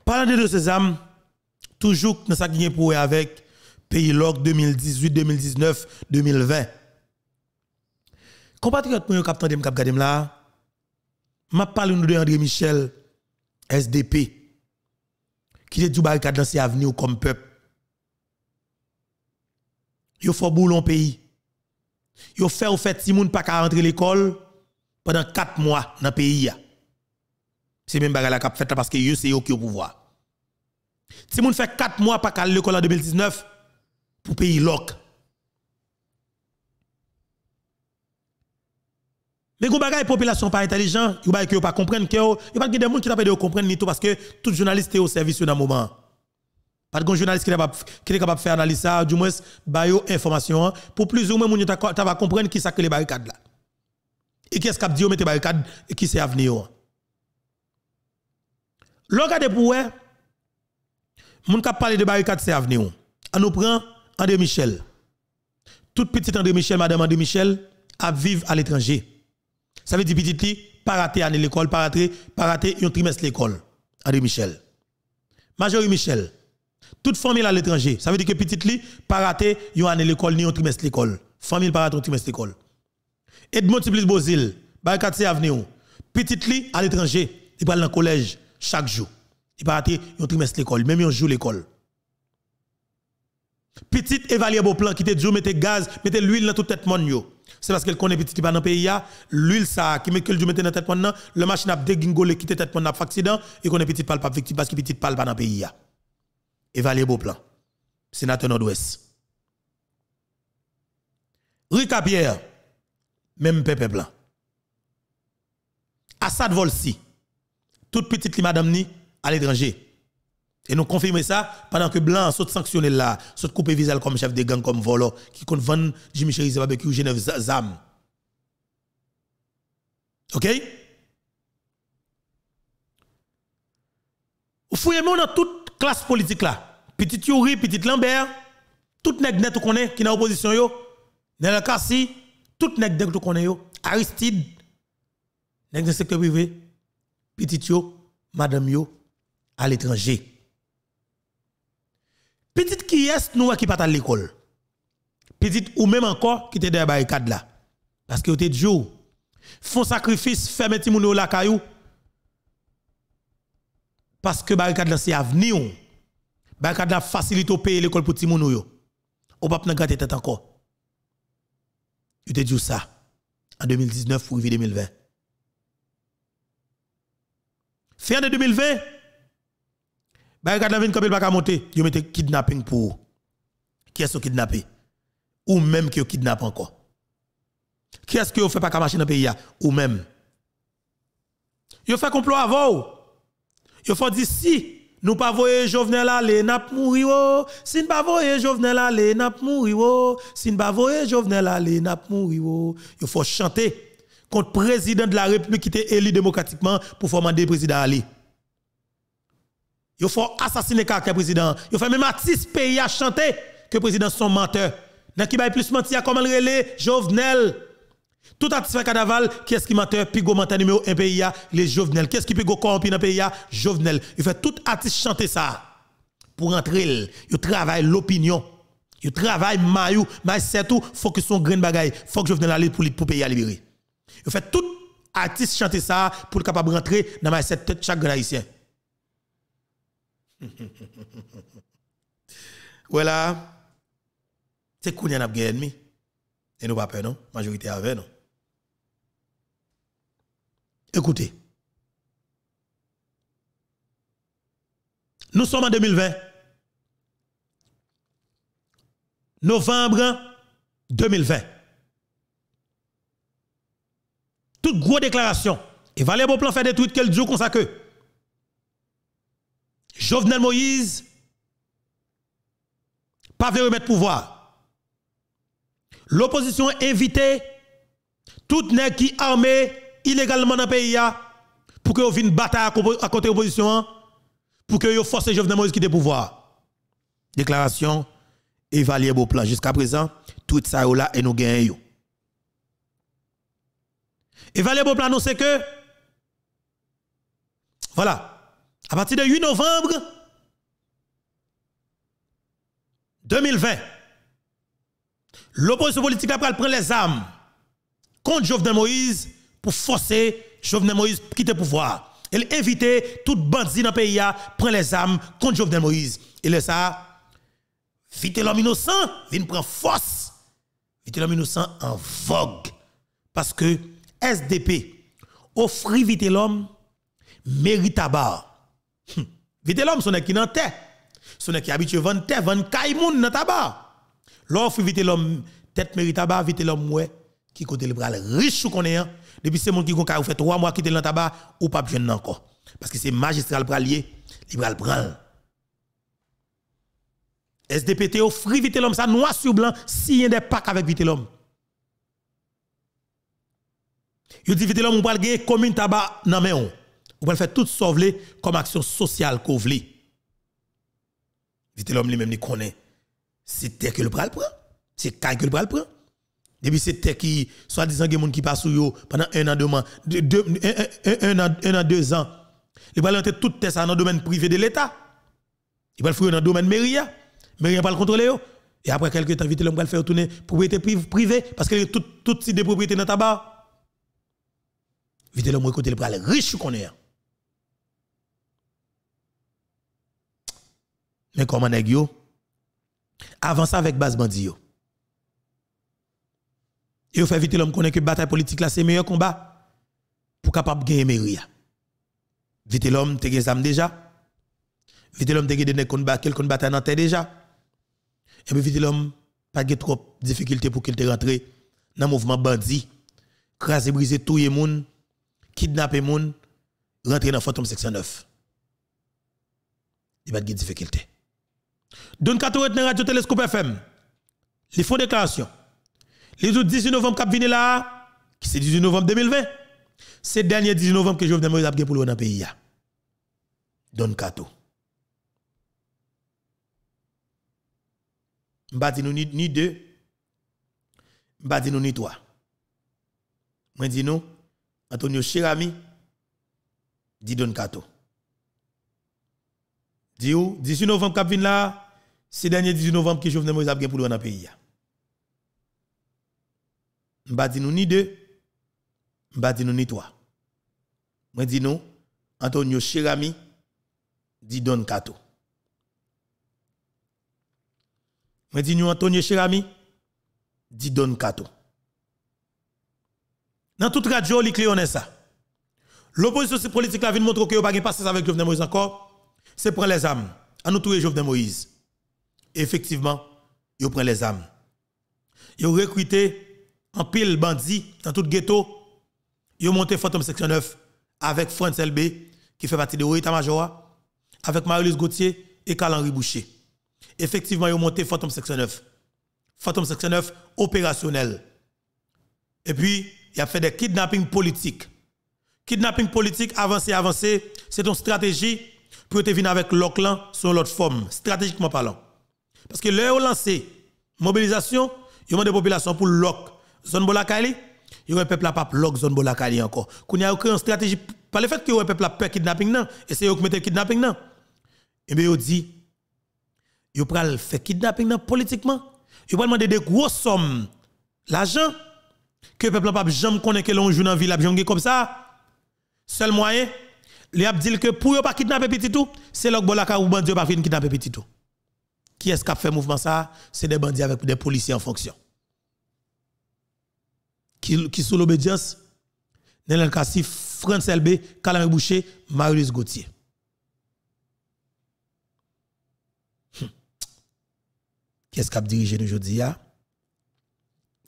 Parlant de ces âmes, toujours dans ça qui est pour avec pays log 2018, 2019, 2020. Compatriotes, nous qui vous avez là, m'a parlé de André Michel, SDP, qui est du barricade dans ses avenirs comme peuple. Il fait boulon pays. Yo fait au fait si moun pas qu'à rentrer l'école pendant quatre mois dans le pays. C'est même bagarre la fait parce que c'est eux qui au pouvoir. Si moun fait 4 mois pas qu'à l'école en 2019 pour payer l'oc. Mais quand la population pas intelligente, ils ne pas comprendre que a pas des gens qui pas comprendre ni tout parce que tout journaliste est au service dans moment. Pas de journaliste qui est capable de faire analyse ça, du moins bayo information hein. pour plus ou moins tu va comprendre qui ça que les barricades là. Et qu'est-ce qu'a dit oh, met barricades et qui c'est avenir. Hein. L'organe pour les moun qui parler de barricades c'est avenir. On hein. nous prend André Michel. Tout petit André Michel, madame André Michel, à vivre à l'étranger ça veut dire petit li, pas rater année l'école, pas rater, pas rater un trimestre l'école. André Michel. Majorie Michel. Toute famille à l'étranger. Ça veut dire que petit li, pas rater une année l'école ni un trimestre l'école. Famille pas rater un trimestre l'école. Edmond Tiblis Bozil, Barakat Avenue. Petit li à l'étranger, il parle dans le collège chaque jour. Il pas rater un trimestre l'école, même un jour l'école. Petit Evalier plan qui te dit, mettez gaz, mettez l'huile dans toute tête monde c'est parce qu'elle connaît petit qui va dans le pays, l'huile ça, qui met que le mettre dans tête le machine a dégingolé, quitté tête pendant, accident, et connaît petit parle pas victime parce que petit parle pas dans le pays. Et beau plan sénateur nord-ouest. Rika Pierre, même Pepe Blanc. Assad Volsi, toute petite qui madame ni à l'étranger. Et nous confirmer ça pendant que Blanc saute sanctionné là, saute coupé visa comme chef de gang, comme volo, qui compte vendre Jimmy Chéri barbecue Genève Zam. Ok? Vous fouillez dans toute classe politique là. Petit Yuri, petit Lambert, tout nèg net qu'on est, qui n'a opposition yo. Nel Kassi, tout nèg net qu'on est yo. Aristide, nèg dans secteur privé, petit yo, madame yo, à l'étranger. Petite qui est, nous qui pas à l'école. Petite ou même encore qui était dans la barricade là. Parce que vous êtes jour. Font sacrifice, ferme petit moun la caillou. Parce que barricade là c'est avenir. Barricade là facilite au payer l'école pour petit moun yo. Ou pas nan tête encore. Vous êtes jour ça en 2019 pour 2020. Fin de 2020 vous bah, la vin pas monter, kidnapping pour Qui est-ce kidnappé Ou même qui kidnappé encore. Qui est-ce qui fait pas qu'à marcher dans le pays ou même Yo fait complot avant. Ils faut dire si nous pas voyer Jovenel aller n'a mourir oh si nous pas voyer Jovenel aller n'a mourir oh si nous pas voyer Jovenel aller n'a mourir oh il faut chanter contre président de la République qui était élu démocratiquement pour former président aller ils faut assassiner le président. Ils font même artiste pays à chanter que le président sont menteurs. Dans qui va plus mentir, comment le relais, Jovenel. Tout artiste cadaval, qui est-ce qui menteur, pigo menteur numéro un pays, les Jovenel. est ce qui pigo corrompu dans le pays, Jovenel. Il fait tout artiste chanter ça. Pour rentrer. il travaille l'opinion. Il travaille maillou, mais c'est tout, faut que son grain bagaille, faut que Jovenel aller pour le pays à libérer. Il fait tout artiste chanter ça pour être capable de rentrer dans ma tête chaque haïtien. voilà, c'est quoi y a un ennemi. Et nous pas peur, non? Majorité avec, non? Écoutez. Nous sommes en 2020. Novembre 2020. Toute grosse déclaration. Et Valérie plan fait des tweets qu'elle dit qu'on ça que. Jovenel Moïse, pas veut remettre pouvoir. L'opposition invitée, tout nèg qui armé illégalement dans le pays, pour que vous une bataille à côté de l'opposition, hein, pour que vous forcez Jovenel Moïse quitter le pouvoir. Déclaration, évaluer vos plan. Jusqu'à présent, tout ça est là et nous gagnons. Évaluer vos plan, nous c'est que, voilà, à partir de 8 novembre 2020, l'opposition politique après prend les armes contre Jovenel Moïse pour forcer Jovenel Moïse à quitter le pouvoir. Elle invite tout bandit dans le pays à prendre les armes contre Jovenel Moïse. Et là, ça, vite l'homme innocent, vient prendre force. Vite l'homme innocent en vogue. Parce que SDP offrit vite l'homme mérite à Hmm. Vite l'homme, son qui nan te. Son qui habitué vendre terre, vendre kaimoun nan tabac. L'offre vite l'homme, tête mérite tabac, vite l'homme, ouais, qui côté le bras riche ou qu'on est, hein. depuis ces monde qui a fait trois mois quitter le tabac, ou pas bien encore. Parce que c'est magistral bras lié, le bras branle. SDPT offre vite l'homme, ça noir sur blanc, si des packs avec vite l'homme. Yo dit vite l'homme, on parle comme commune tabac nan mais ou le faire tout sauver comme action sociale qu'on veut. Vite l'homme lui-même, il connaît. C'est terre que le bras prend. C'est caille que le bras prend. Depuis c'est terre qui, soi-disant, des gens qui passent sur eux pendant un an, deux ans, un, an, deux ans. Il va entrer tout ça dans le domaine privé de l'État. Il va le faire dans le domaine mairie. Mairie pas le contrôler. Et après quelques temps, vite l'homme va le faire tourner propriété privée parce qu'il y a toutes tout ces propriétés dans le tabac. Vite l'homme, écoutez, le bras riche qu'on est. Mais comment nèg yo Avance avec base bandi yo. Et faites vite l'homme connaît que bataille politique là c'est meilleur combat pour capable gagner mairie. Vite l'homme te zam déjà. Vite l'homme te gagne combat quelques bataille dans déjà. Et eh puis vite l'homme pas de trop difficulté pour qu'il te rentre dans mouvement bandit. Craser briser tout les monde, kidnapper monde, rentrer dans fantôme 609. Il pas de difficulté. Don est dans Radio Télescope FM, Les font déclaration. Les autres 18 novembre qui viennent là, c'est 18 novembre 2020. C'est le dernier 18 novembre que je vous a pour le pays. Don Kato. Je ne dis ni deux, je ne dis ni trois. Je dis nous, Antonio ami, dit Don Kato. Dis 18 novembre qui vient là, c'est dernier 18 novembre que Jovenel Moïse a pour le pays. Je ne dis ni deux, je ne dis ni trois. Je dis non, Antonio Cherami dit Don Kato. Je dis nous, Antonio Cherami dit Don Kato. Dans toute radio, clés on est ça. L'opposition politique la vu montrer que vous n'avez pas passé avec Jovenel Moïse encore. C'est pour les âmes. À nous tous, Jovenel Moïse effectivement, ils pris les armes. Ils ont recruté en pile bandits dans tout ghetto. Ils ont monté Phantom Section avec France LB, qui fait partie de l'état-major, avec Marius Gauthier et carl Boucher. Effectivement, ils ont monté Phantom Section 9. Phantom Section opérationnel. Et puis, il a fait des kidnappings politiques. Kidnapping politique, avancé, avancé, c'est une stratégie pour te venir avec l'OCLAN sur l'autre forme, stratégiquement parlant. Parce que l'heure lancé mobilisation, il y a une population pour lock zone Bolakali, il y a un peuple pas lock zone Bolakali encore. Qu'on n'y a aucune stratégie par le fait que le peuple a peur kidnapping non, et c'est eux qui kidnapping non. Et bien, ils dit, ils pral faire kidnapping non politiquement. Ils pral demander des grosses sommes l'argent que le peuple pas jamais connaît que l'on joue dans la ville, comme ça. Seul moyen, les a dit que pour ne pas kidnapper petit tout, c'est l'ok bolaka ou bandit pas kidnapper petit tout. Qui est-ce qui a fait mouvement ça C'est des bandits avec des policiers en fonction. Qui, qui sous l'obédience Nelel Kassif, France LB, Calamé Boucher, Marius Gauthier. Hum. Qui est-ce qui a dirigé nous aujourd'hui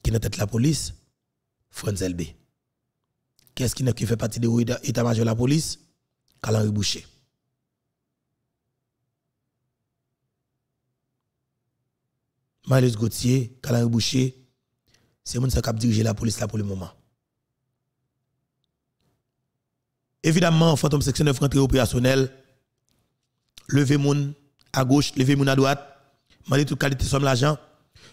Qui est tête la police France LB. Qui est-ce qui fait partie de l'état-major de la police Calan Boucher. Marius Gauthier, Kalari Boucher, c'est mon qui dirigé la police là pour le moment. Évidemment, Fantôme Section 9 rentrée opérationnel, levé moun à gauche, levez moun à droite, Malgré toute qualité sommes l'argent.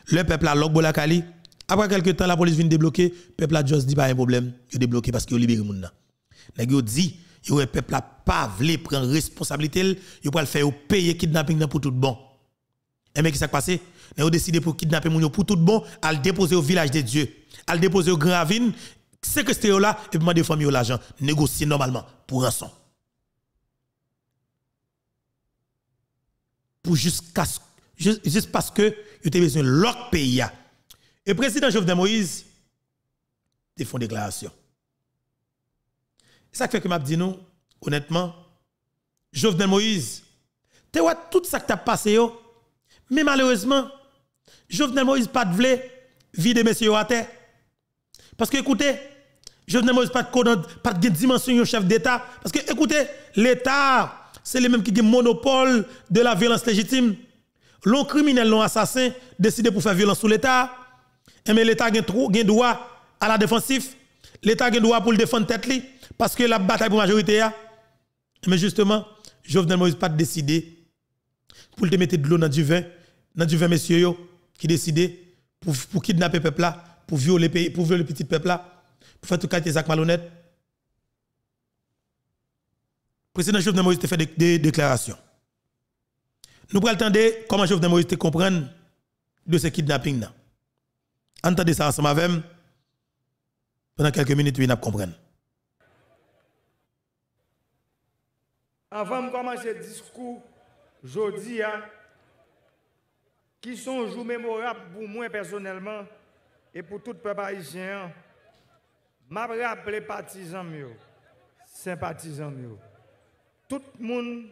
Le peuple a logbo la cali. Après quelques temps, la police vient débloquer. Le peuple a juste dit pas un problème, il débloqué parce qu'il libéré moun nan. Il dit, le peuple a pas voulu prendre responsabilité, il pas le faire payer kidnapping pour tout bon. Et eh, mais qui s'est passé? on a décidé pour kidnapper moun pour tout bon, à le déposer au village de Dieu, à le déposer au grand que séquestrer là et demander l'argent, négocier normalement pour rançon. Pour jusqu'à juste parce que il a besoin de l'autre pays. Et le président Jovenel Moïse, fait font déclaration. Ça fait que m'a dit nous, honnêtement, Jovenel Moïse, tu vois tout ça que tu as passé, mais malheureusement, Jovenel Moïse pas de vle vider monsieur à terre. Parce que écoutez, Jovenel Moïse pas de pas de dimension chef d'État. Parce que écoutez, l'État, c'est le même qui ont monopole de la violence légitime. L'on criminel, l'on assassin, décide pour faire violence sur l'État. Eh mais l'État a droit à la défensive. L'État a droit pour le défendre tête parce que la bataille pour la majorité. A. Eh mais justement, Jovenel Moïse pas décider pour le mettre de l'eau dans du vin, dans du vin, messieurs qui décidait pour, kidnapper kidnapper peuple là, pour violer pays, pour violer petit peuple là, pour faire tout cas des actes malhonnêtes. Président Jovenel Moïse a fait des, déclarations. Nous pour entendre comment Jovenel Moïse comprend de ce kidnapping là. Entendez ça ensemble avec Pendant quelques minutes, vous allez comprendre. Avant de commencer le discours, je dis, hein, qui sont un mémorables pour moi personnellement et pour tout peuple haïtien, m'a rappelé partisans mieux, sympathisants mieux, tout le monde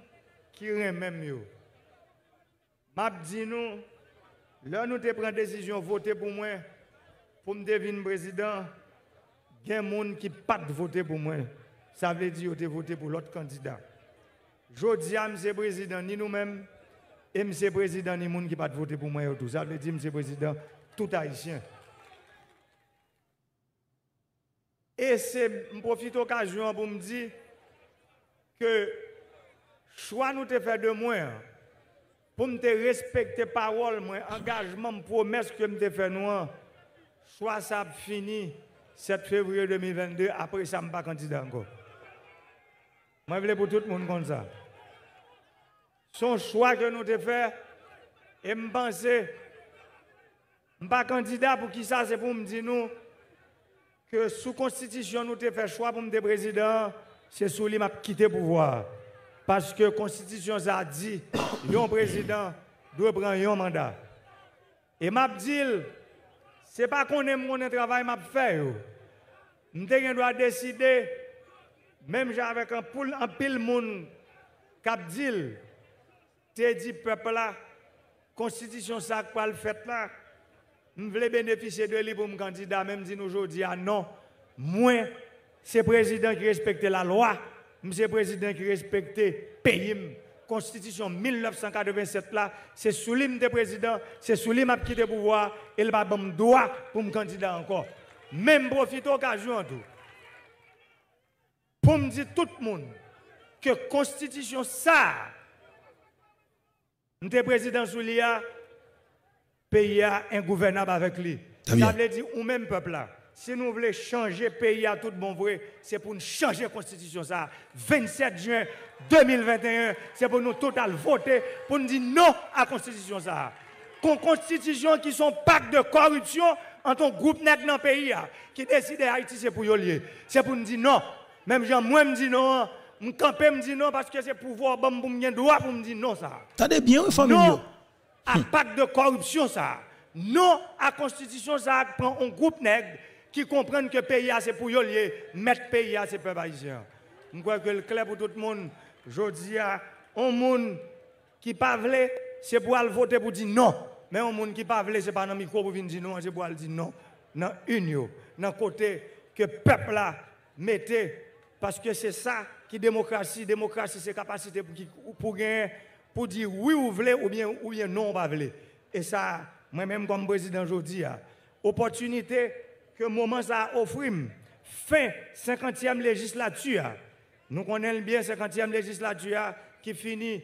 qui remet mieux. M'a dit nous, là nous te pris décision voter pour moi, pour me devenir président, il y a des gens qui pas voté pour moi. Ça veut dire que voté pour l'autre candidat. Je dis à M. Président, ni nous-mêmes, et M. le président, des gens qui pas voter pour moi tout ça, veut dire monsieur le président, tout haïtien. Et c'est, je profite de pour me dire que choix nous te fait de moi pour me respecter parole, moi, engagement, promesse que me fait nous, soit ça fini 7 février 2022, après ça, je ne suis pas candidat encore. je voulais pour tout le monde comme ça son choix que nous avons fait. Et me penser, je pas candidat pour qui ça, c'est pour me dire nous que sous constitution nous avons fait choix pour me président, c'est sous lui m'a quitté pouvoir. Parce que constitution a dit, un président doit prendre un mandat. Et m'a dit, c'est pas qu'on aime mon travail m'a fait. Nous devons décider, même avec un pile, un pile monde cap t'es dit peuple là, constitution ça quoi, le fait là, je bénéficier de lui pour me candidat, même dit aujourd'hui, ah non, moi, c'est président qui respecte la loi, monsieur président qui respecte pays, constitution 1987 là, c'est sous l'hymne des présidents, c'est sous l'hymne qui le pouvoir, et le bon droit pour me candidat encore. Même profiter occasion tout. Pour me dire tout le monde que constitution ça, nous sommes président sous l'IA, pays a ingouvernable avec lui. Ça veut dire, ou même peuple là. Si nous voulons changer pays à tout bon vrai, c'est pour nous changer la constitution. Ça. 27 juin 2021, c'est pour nous total voter, pour nous dire non à la constitution. Ça. constitution qui sont pacte de corruption entre groupe net dans le pays, qui décide Haïti, c'est pour C'est pour nous dire non. Même Jean, moi, me dit non. Hein. Je me dis non parce que c'est pouvoir, bon, pour me droit pour me dire non ça. des bien, famille. Non à hmm. pacte de corruption ça. Non à constitution ça prend un groupe nègre qui comprennent que pays c'est pour yolier, mettre mettre pays c'est pour haïtien. Je crois que le clair pour tout le monde, je dis à un monde qui pas c'est pour aller voter pour dire non. Mais un monde qui pas c'est pas dans le micro pour venir dire non, c'est pour aller dire non. Dans l'union, dans le côté que le peuple a mettait parce que c'est ça qui est démocratie. Démocratie, c'est capacité pour, pour dire oui ou voulez ou bien, ou non pas Et ça, moi-même comme président je dis, ah, opportunité que le moment ça offre, fin 50e législature, nous connaissons bien 50e législature qui finit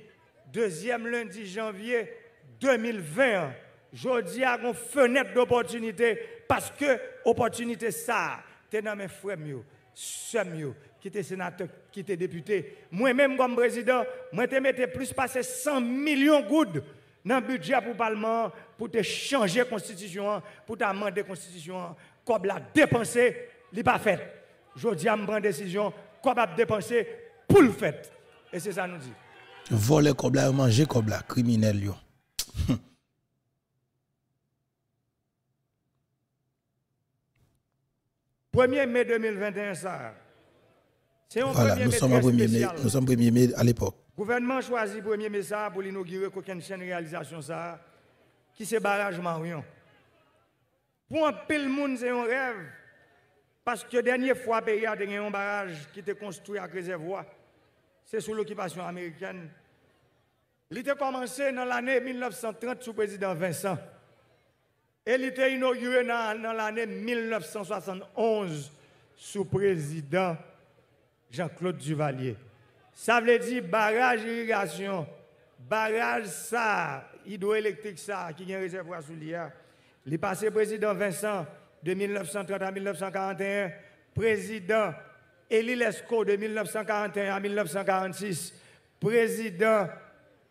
2e lundi janvier 2020. y a une fenêtre d'opportunité parce que opportunité ça, t'es dans mes frères, mieux, qui était sénateur, qui était député. Moi-même, comme président, moi, te mettais plus passer 100 millions de dans le budget pour le Parlement pour te changer la Constitution, pour amender la Constitution, comme la dépenser, il n'est pas fait. Je dis à me prendre décision, comme dépenser, pour le faire. Et c'est ça nous dit. Voler comme la, manger comme la, criminel. Yo. 1er mai 2021, ça nous sommes, premier mai, nous sommes à l'époque. Le gouvernement choisit premier er mai ça pour inaugurer une chaîne réalisation ça, qui c'est barrage Marion. Pour un pile monde, c'est un rêve. Parce que la dernière fois, le pays a eu un barrage qui était construit à réservoir. C'est sous l'occupation américaine. Il était commencé dans l'année 1930 sous président Vincent. Et il était inauguré dans, l'année 1971 sous président Jean-Claude Duvalier. Ça veut dire barrage irrigation, barrage ça, hydroélectrique ça, qui vient un réservoir sous l'IA. Les passé président Vincent de 1930 à 1941, président Élie Lescaut de 1941 à 1946, président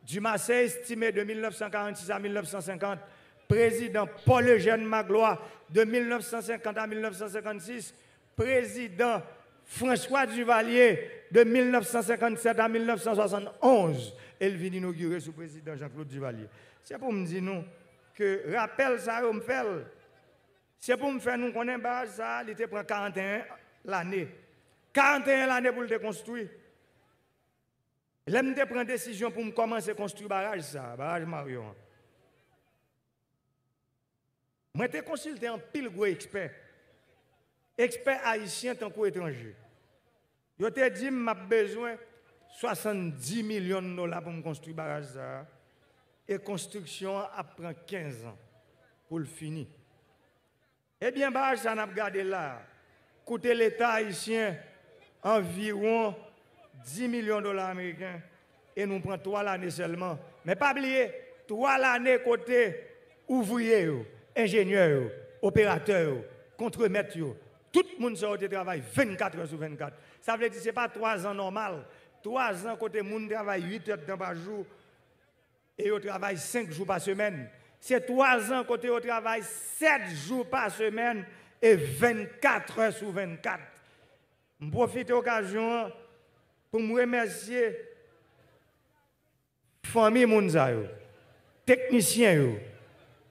du Marseille estimé de 1946 à 1950, président Paul-Eugène Magloire de 1950 à 1956, président François Duvalier, de 1957 à 1971, elle vient d'inaugurer sous président Jean-Claude Duvalier. C'est pour me dire non, que rappel ça, C'est pour me faire nous connaître barrage ça, il était prend 41 l'année. 41 l'année pour le déconstruire. prend décision pour me commencer à construire barrage ça, barrage Marion. Moi, j'ai consulté un pile gros expert experts haïtien tant qu'étrangers. Je ont dit que besoin 70 millions de dollars pour construire construire barrage. Et construction prend 15 ans pour le finir. Eh bien, barrage, ça n'a pas gardé là. Coûter l'État haïtien environ 10 millions de dollars américains. Et nous prenons trois années seulement. Mais pas oublier, trois années côté ouvriers, ingénieurs, opérateurs, contrôleur. Tout le monde travaille 24 heures sur 24. Ça veut dire que ce n'est pas 3 ans normal. 3 ans côté monde travaille 8 heures par jour et on travaille 5 jours par semaine. C'est 3 ans côté on travaille 7 jours par semaine et 24 heures sur 24. Je profite de l'occasion pour me remercier famille tous technicien,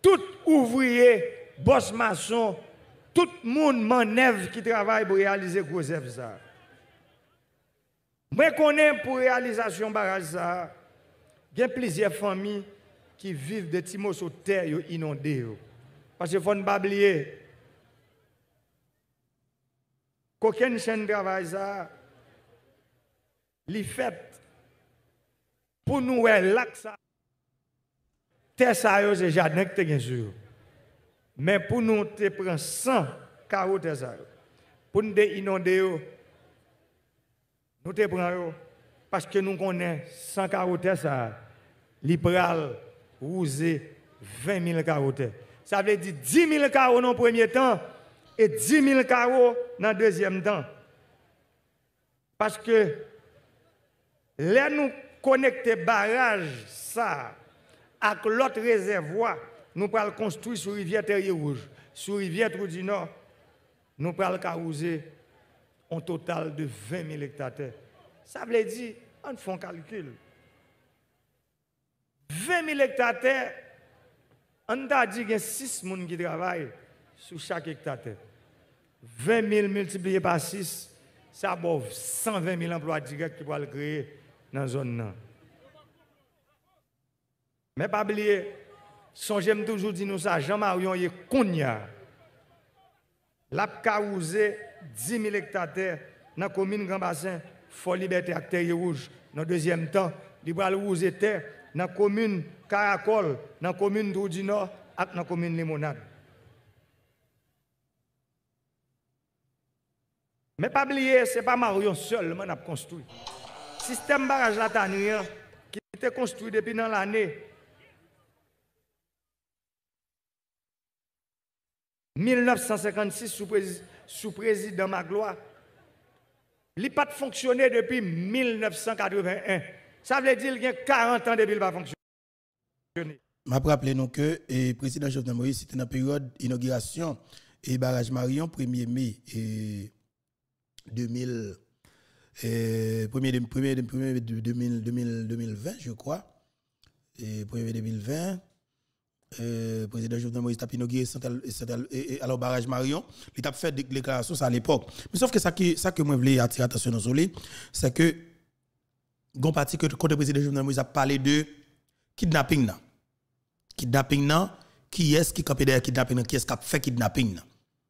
tout ouvrier, boss maçons Tout moun manev ki travay pou realize grozev za. Mwen konen pou realizasyon baraj za, gen plizye fami ki viv de timo sou ter yo inonde yo. Pase fon babliye, koken chen bravay za, li fet pou nou we lak sa, te sa yo ze janek te gen su yo. Mais pour nous te prendre 100 carottes, pour nous inonder, nous te prenons parce que nous connaissons 100 carottes, ça, libéral, rousé, 20 000 carottes. Ça veut dire 10 000 carottes dans le premier temps et 10 000 carottes dans le deuxième temps. Parce que là, nous connecter barrage ça avec l'autre réservoir nous allons construire sur rivière Terrier Rouge, sur rivière Trou du Nord, nous allons carouser un total de 20 000 hectares. Ça veut dire, on fait un calcul. 20 000 hectares, on a dit qu'il y a 6 personnes qui travaillent sur chaque hectare. 20 000 multiplié par 6, ça vaut 120 000 emplois directs qui vont créer dans la zone. Mais pas oublier, son j'aime toujours dire nous ça, Jean-Marion est Kounia. ouze 10 000 hectares dans la commune Grand Bassin, Fort Liberté acteur Rouge. Dans le deuxième temps, Libral ouze terre dans la commune Caracol, dans la commune du Nord et dans la commune Limonade. Mais pas oublier, ce n'est pas Marion seulement qui a construit. Le système barrage Latanien, qui était construit depuis l'année 1956 sous, président, sous président Magloire. Il fonctionnait pas fonctionné depuis 1981. Ça veut dire qu'il y a 40 ans depuis qu'il n'a pas fonctionné. Je rappelle que le président Jovenel Moïse, c'était dans la période d'inauguration et barrage Marion, 1er mai 2000, 2020, je crois. Et 1er mai 2020 euh, président Jovenel Moïse et, inauguré alors barrage Marion, il a fait des déclarations à l'époque. Mais sauf que ça que ça que moi voulais attirer l'attention sur lui, c'est que bon parti que côté président Jovenel Moïse a parlé de kidnapping Kidnapping nan, qui est-ce qui campait derrière kidnapping qui est-ce qui a fait kidnapping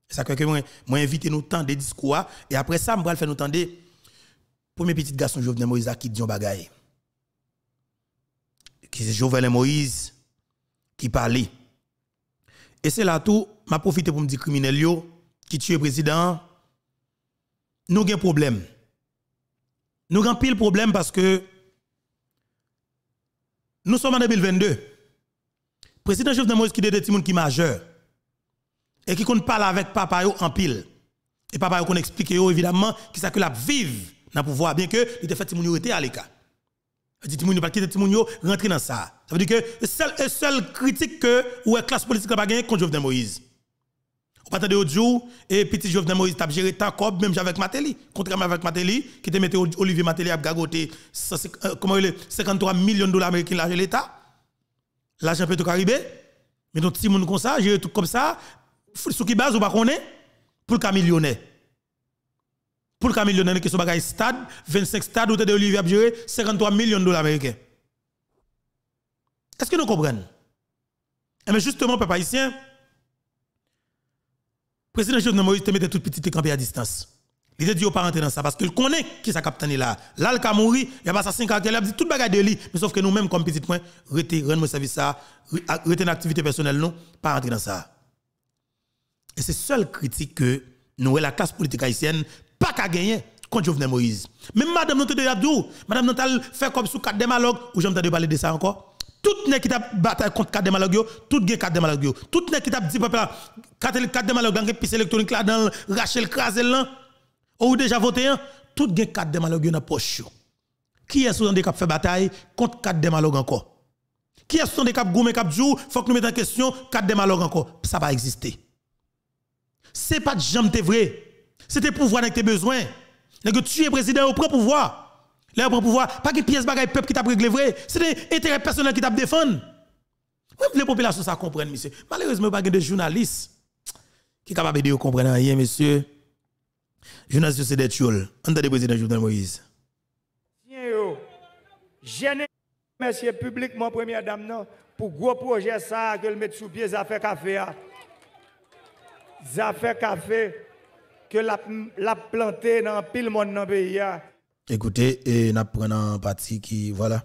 C'est Ça que moi moi invité nous temps des discours et après ça moi faire nous tant des premier petit garçon Jovenel Moïse qui dit un bagaille. Qui est Jovenel Moïse qui parlait. Et c'est là tout, m'a profité pour me dire criminel yo, qui tue président, nous avons un problème. Nous avons pile problème parce que nous sommes en 2022. Président Jovenel Moïse qui des monde qui majeur et qui compte parler avec papa yo en pile. Et papa yo qu'on explique évidemment qui ça que la vive dans pouvoir bien que il a fait était à l'écart. Dites moun pas quitter rentrer dans ça. Ça veut dire que la seule critique que ou classe politique pas gagné contre Jovenel Moïse. Ou pas de l'autre jour et petit Jovenel Moïse a géré ta cob même avec Matéli. Contrairement avec Matéli qui te mettait Olivier Matéli à gagoter euh, comment il 53 millions de dollars américains l'argent l'état. L'argent peut caribé. Mais donc si moun comme ça, gérer tout comme ça, sous qui base ou pas est, pour le cas millionnaire. Pour le millions d'années, qui sont bagaille stade, 25 stades où de Olivier a 53 millions de dollars américains. Est-ce que nous comprenons? Et eh mais justement, papa le président Jovenel Moïse te mettait toute petite campée à distance. Il a dit oh, pas rentrer dans ça parce qu'il connaît qui sa capitaine là. Là, le cas mourir, il y a pas assassin caractère, il a dit tout bagage de lui. Mais sauf que nous-mêmes, comme petit point, rete, rendre service ça, rete une activité personnelle, non, pas rentrer dans ça. Et c'est seule critique que nous, la classe politique haïtienne, pas qu'à gagner contre Jovenel Moïse. Même madame nous de Yabdou, madame Notal fait comme sous 4 démalogues, ou j'aime de parler de ça encore. Tout n'est qui t'a bataille contre 4 démalogues, tout gagne 4 démalogues. Tout n'est qui t'a dit, papa, 4 démalogues, gagne pisse électronique là dans Rachel Krasel là, ou déjà voté un, hein, tout gagne 4 démalogues dans poche. Qui est sous qui fait bataille contre 4 démalogues encore? Qui est son de cap goumé cap jour, faut que nous mettons en question 4 démalogues encore. Ça va exister. Ce n'est pas de jambes vrai. C'était pouvoir avec tes besoins. que tu es président, au prend pouvoir. Là, prend pouvoir, pas que pièce bagaille peuple qui t'a réglé vrai, c'est des intérêts personnels qui t'a défendre. les populations ça comprennent monsieur. Malheureusement, pas des journalistes qui sont capables de comprendre rien monsieur. Journalistes c'est des tuoles. Entendez président Jovenel Moïse. Bien monsieur publiquement première dame non pour gros projet ça que le mettre sous pied avez fait café. Ça fait café. Hein que l'a planté dans pile monde dans pays. Écoutez, et nous prenons parti qui, voilà.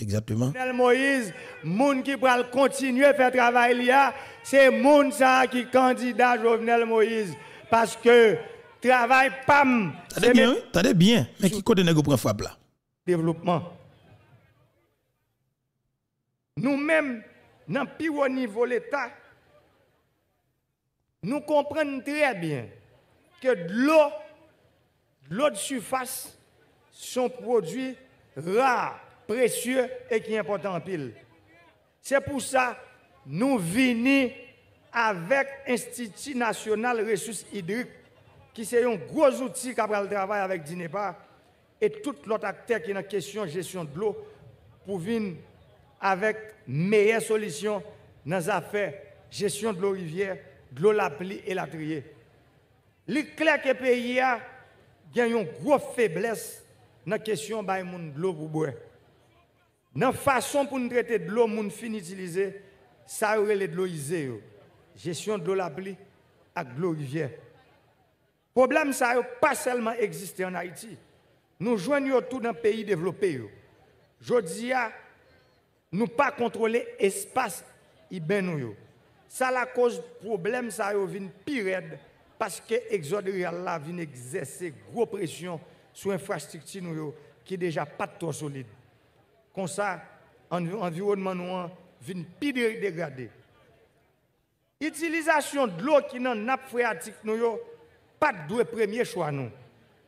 Exactement. Moïse, monde qui va continuer à faire travail là, c'est monde ça qui candidat Jovenel Moïse. Parce que travail pam. T'as bien, t'as bien. Mais qui côté négo prend frappe là? Développement. Nous-mêmes, dans le plus niveau de l'État, nous comprenons très bien que de l'eau, de l'eau de surface, sont produits rares, précieux et qui est important en pile. C'est pour ça que nous venons avec l'Institut national ressources hydriques, qui est un gros outil qui a le travail avec DINEPA et tout l'autre acteur qui est en question de gestion de l'eau pour venir avec meilleure solutions dans les affaires gestion de l'eau rivière, de l'eau la et la trier clair que pays a, une grosse faiblesse dans la question de l'eau pour boire. Dans la façon pour nous traiter de l'eau, nous finissons d'utiliser, ça aurait de l'eau Gestion de l'eau la pluie de l'eau rivière. Le problème, ça n'a pas seulement existé en Haïti. Nous jouons tout dans le pays développé. Je dis, nous pas contrôler l'espace. Ça, la cause du problème, ça a une pire parce que l'exode là vient exercer gros pression sur l'infrastructure qui déjà pas trop solide. Comme ça, l'environnement nous vient pire dégradé. Utilisation de l'eau qui dans pas phréatique n'est pas de premier choix nous.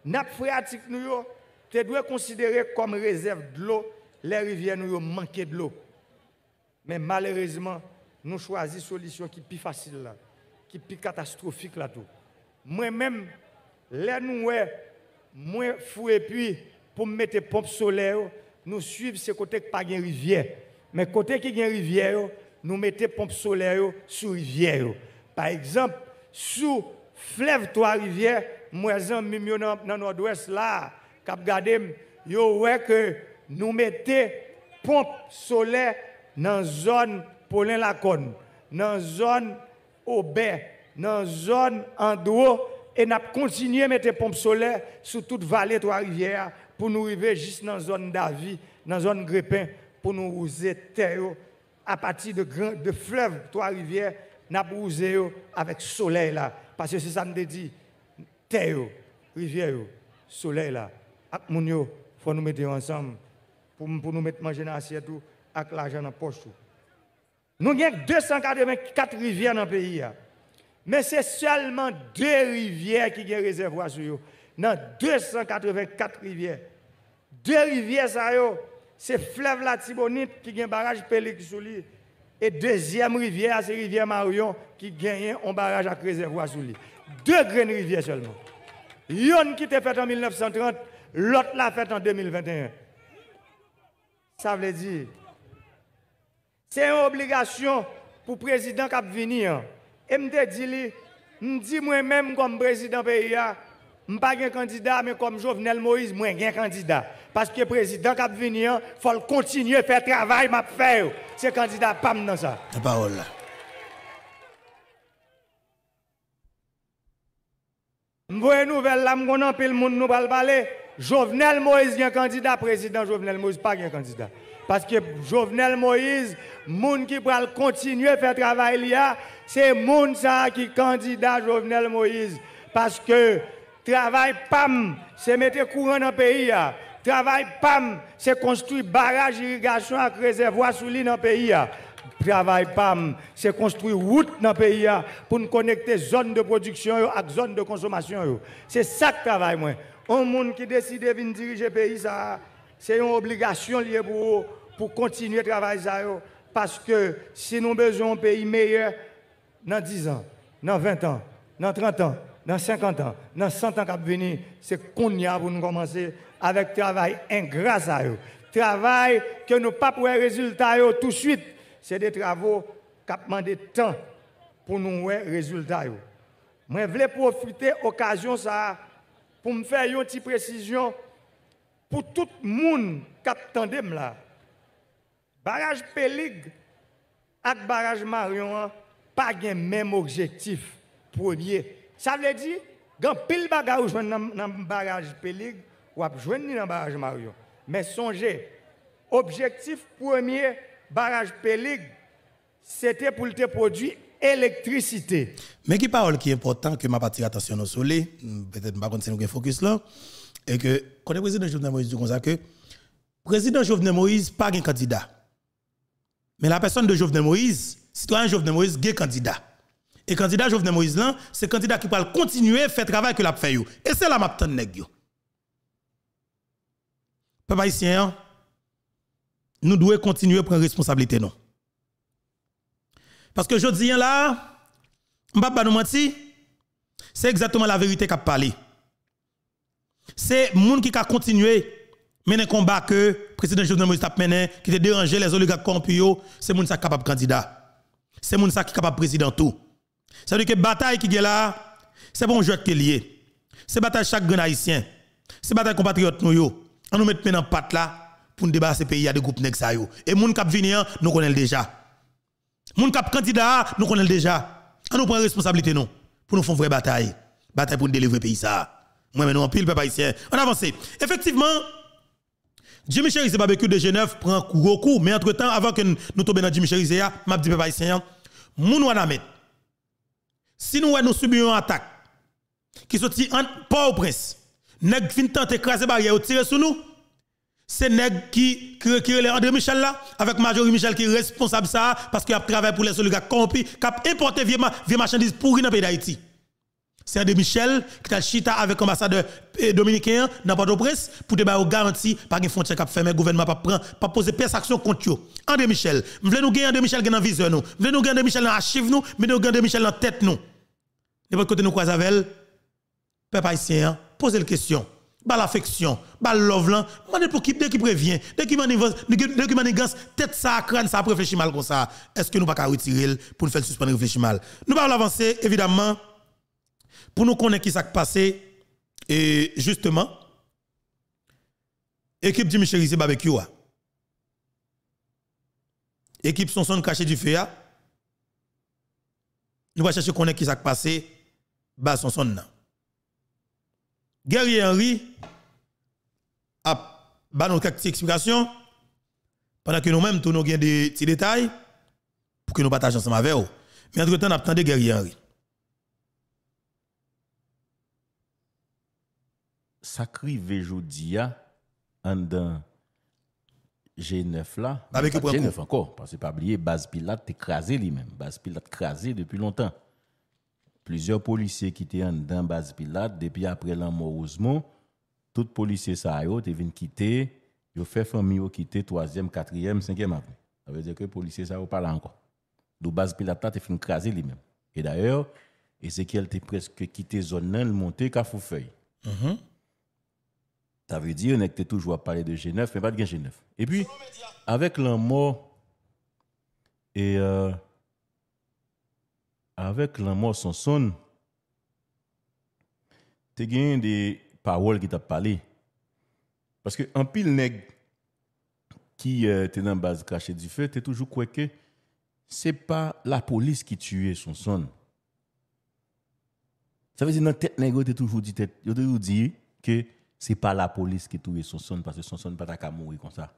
Nappe phréatique nous te doit considérer comme réserve de l'eau les rivières manquent manquer de l'eau. Mais malheureusement, nous choisissons solution qui est plus facile qui est plus catastrophique là tout. Moi-même, là nous, moi, fou et puis, pour mettre pompe solaire, nous suivons ce côté qui pas une rivière. Mais côté qui a rivière, nous mettons pompe solaire sur rivière. Par exemple, sous fleuve trois rivière moi, je suis dans nord-ouest là, cap yo que nous mettons pompe solaire dans zone Paulin-Lacone, dans zone Aubert, dans zone en haut et n'a continué à mettre pompe solaire sur toute vallée de trois rivières pour nous arriver juste dans la zone d'Avi, dans la zone Grépin, pour nous user terre à partir de, grand, de fleuves trois rivières, n'a usé avec soleil là. Parce que c'est ça que dit, terre, rivière, soleil là. Ak faut nous mettre ensemble pour, nous mettre manger dans l'assiette avec l'argent dans la poche. Nous avons 284 rivières dans le pays. Mais c'est seulement deux rivières qui ont réservoir sur eux. Dans 284 rivières. Deux rivières, ça c'est fleuve la Tibonite qui a un barrage Pélé qui lui. Et deuxième rivière, c'est rivière Marion qui a un barrage à réservoir sur lui. Deux grandes rivières seulement. L'une qui était faite en 1930, l'autre l'a fait en 2021. Ça veut dire, c'est une obligation pour le président qui a hein. Et me dit me dit moi-même comme président pays je pas un candidat, mais comme Jovenel Moïse, moi, un candidat. Parce que le président qui venu, il faut continuer à faire le travail, m'a faire. C'est candidat, pas dans ça. La parole là. Je vois une nouvelle là, je connais le monde, nous parler. Jovenel Moïse, un candidat, président Jovenel Moïse, pas un candidat. Parce que Jovenel Moïse, monde qui va continuer à faire travail là, c'est monde ça qui candidat Jovenel Moïse. Parce que travail pam, c'est mettre courant dans le pays. Travail pam, c'est construire barrage irrigation avec réservoir sous l'île dans le pays. Travail PAM, c'est construire route dans le pays pour nous connecter zone de production à zone de consommation. C'est ça que travail moi. Un monde qui décide de venir diriger le pays, ça, c'est une obligation pour, continuer à travailler parce que si nous avons besoin d'un pays meilleur, dans 10 ans, dans 20 ans, dans 30 ans, dans 50 ans, dans 100 ans qui venir, c'est qu'on a pour nous commencer avec travail ingrat à Travail que nous pas pour résultat tout de suite. C'est des travaux qui demandent de temps pour nous voir résultat. Moi, je voulais profiter de l'occasion pour me faire une petite précision pour tout le monde qui attendait là. Barrage Pélig et barrage Marion pas le même objectif premier. Ça veut dire, quand pile bagage dans le barrage Pélig, ou dans le barrage Marion. Mais songez, objectif premier, barrage Pélig, c'était pour te produire électricité. Mais qui parole qui est important que ma partie attention au soleil, peut-être pas nous focus là, et que quand le président Jovenel Moïse dit que le président Jovenel Moïse pas un candidat. Mais la personne de Jovenel Moïse, citoyen Jovenel Moïse, est un candidat. Et candidat Jovenel Moïse, c'est candidat qui peut continuer à faire le travail que l'a fait. Et c'est là que je Papa haïtien, hein, nous devons continuer à prendre responsabilité. Non? Parce que je dis hein, là, pas nous mentir, c'est exactement la vérité qu'a parlé. C'est monde qui a continué mener combat que le président Jovenel Moïse a mené, qui a dérangé les oligarques corrompus, c'est monde qui est capable candidat. C'est monde qui est capable président tout. Ça veut dire que bataille qui est là, c'est bon jeu qui est lié. C'est bataille chaque grand haïtien. C'est bataille compatriote nous yo. On nous met maintenant patte là pour nous débarrasser pays à des groupes nèg ça yo. Et moun venu venir, nous connaissons déjà. qui est candidat, nous connaissons déjà. On nous prend responsabilité pour nous faire une vraie bataille. Bataille pour nous délivrer pays moi, maintenant, pile, peuple haïtien. On avance. Effectivement, Jimmy Cherizé barbecue de Genève prend gros coup, mais entre-temps, avant que nous tombions dans Jimmy je hein, m'a dit peuple haïtien, hein, moun Si nous nous subissons une attaque qui sortit en Port-au-Prince, nèg fin tenter écraser barrière ou tirer sur nous, c'est nèg qui qui les André Michel là avec Majorie Michel qui est responsable ça parce qu'il a travaillé pour les soldats corrompus, qui a importé vieux marchandises pourries dans le pays d'Haïti. C'est de Michel, qui a chita avec l'ambassadeur eh, dominicain dans Port-au-Prince, pour te aux garantie par une frontière qui a fermé, le gouvernement pas prend, pas poser pièce action contre eux. André Michel, vous voulez nous gagner André Michel dans viseur nous, nous voulez nous gagner André Michel dans archive nous, mais nous André Michel dans tête nous. votre côté nous croise avec peuple haïtien, posez la question. Bal affection, bal love lan, est pour qui, dès qui prévient, dès qu'il manigance, dès qui manigance, tête ça, crâne ça, réfléchir mal comme ça. Est-ce que nous pas qu'à retirer pour faire suspendre réfléchir mal? Nous allons avancer, évidemment pour nous connaître qui s'est passé, et justement, équipe du Michel c'est barbecue. Équipe son son caché du feu. Nous allons chercher connaître qui s'est passé, bas son son. Guerrier Henry a ba nous quelques explications pendant que nous-mêmes nous avons des petits détails pour que nous partagions ensemble avec vous. Mais entre-temps, nous avons Guerrier Henry. sacrivé Jodia hein, en dans G9 là. Avec G9 encore, parce que pas oublier, base Pilate écrasé lui-même. Base Pilate écrasé depuis longtemps. Plusieurs policiers qui étaient en dans base Pilate, depuis après l'an toute tout policier ça yo, te vin quitter, yo fait famille yo quitter 3e, 4e, 5e Ça veut dire que policier ça yo pas là encore. Donc base Pilate a te écrasé lui-même. Et d'ailleurs, Ezekiel était presque quitté zone, il montait Cafoufeuille. Mm -hmm. Ça veut dire que tu toujours à parler de G9, mais pas de G9. Et puis, avec l'amour et euh, avec l'amour son son, tu as des paroles qui t'ont parlé. Parce que en pile nègre qui euh, dans la base cachée du feu, tu es toujours cru que c'est pas la police qui tuait son son. Ça veut dire que dans la tête nègre, tu toujours dit, toujours dit que n'est pas la police qui trouve son son parce que son son n'est pas à mourir comme ça.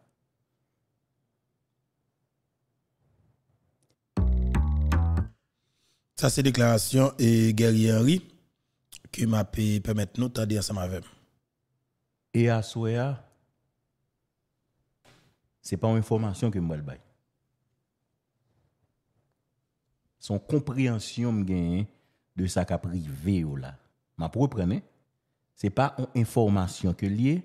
Ça, c'est déclaration et Guerrier Henry qui m'a permis de nous de ensemble avec Et à Soya, ce n'est pas une information que vais le C'est Son compréhension de sa privé oh là. Ma propre, prendre. Hein? Se pa ou informasyon ke liye,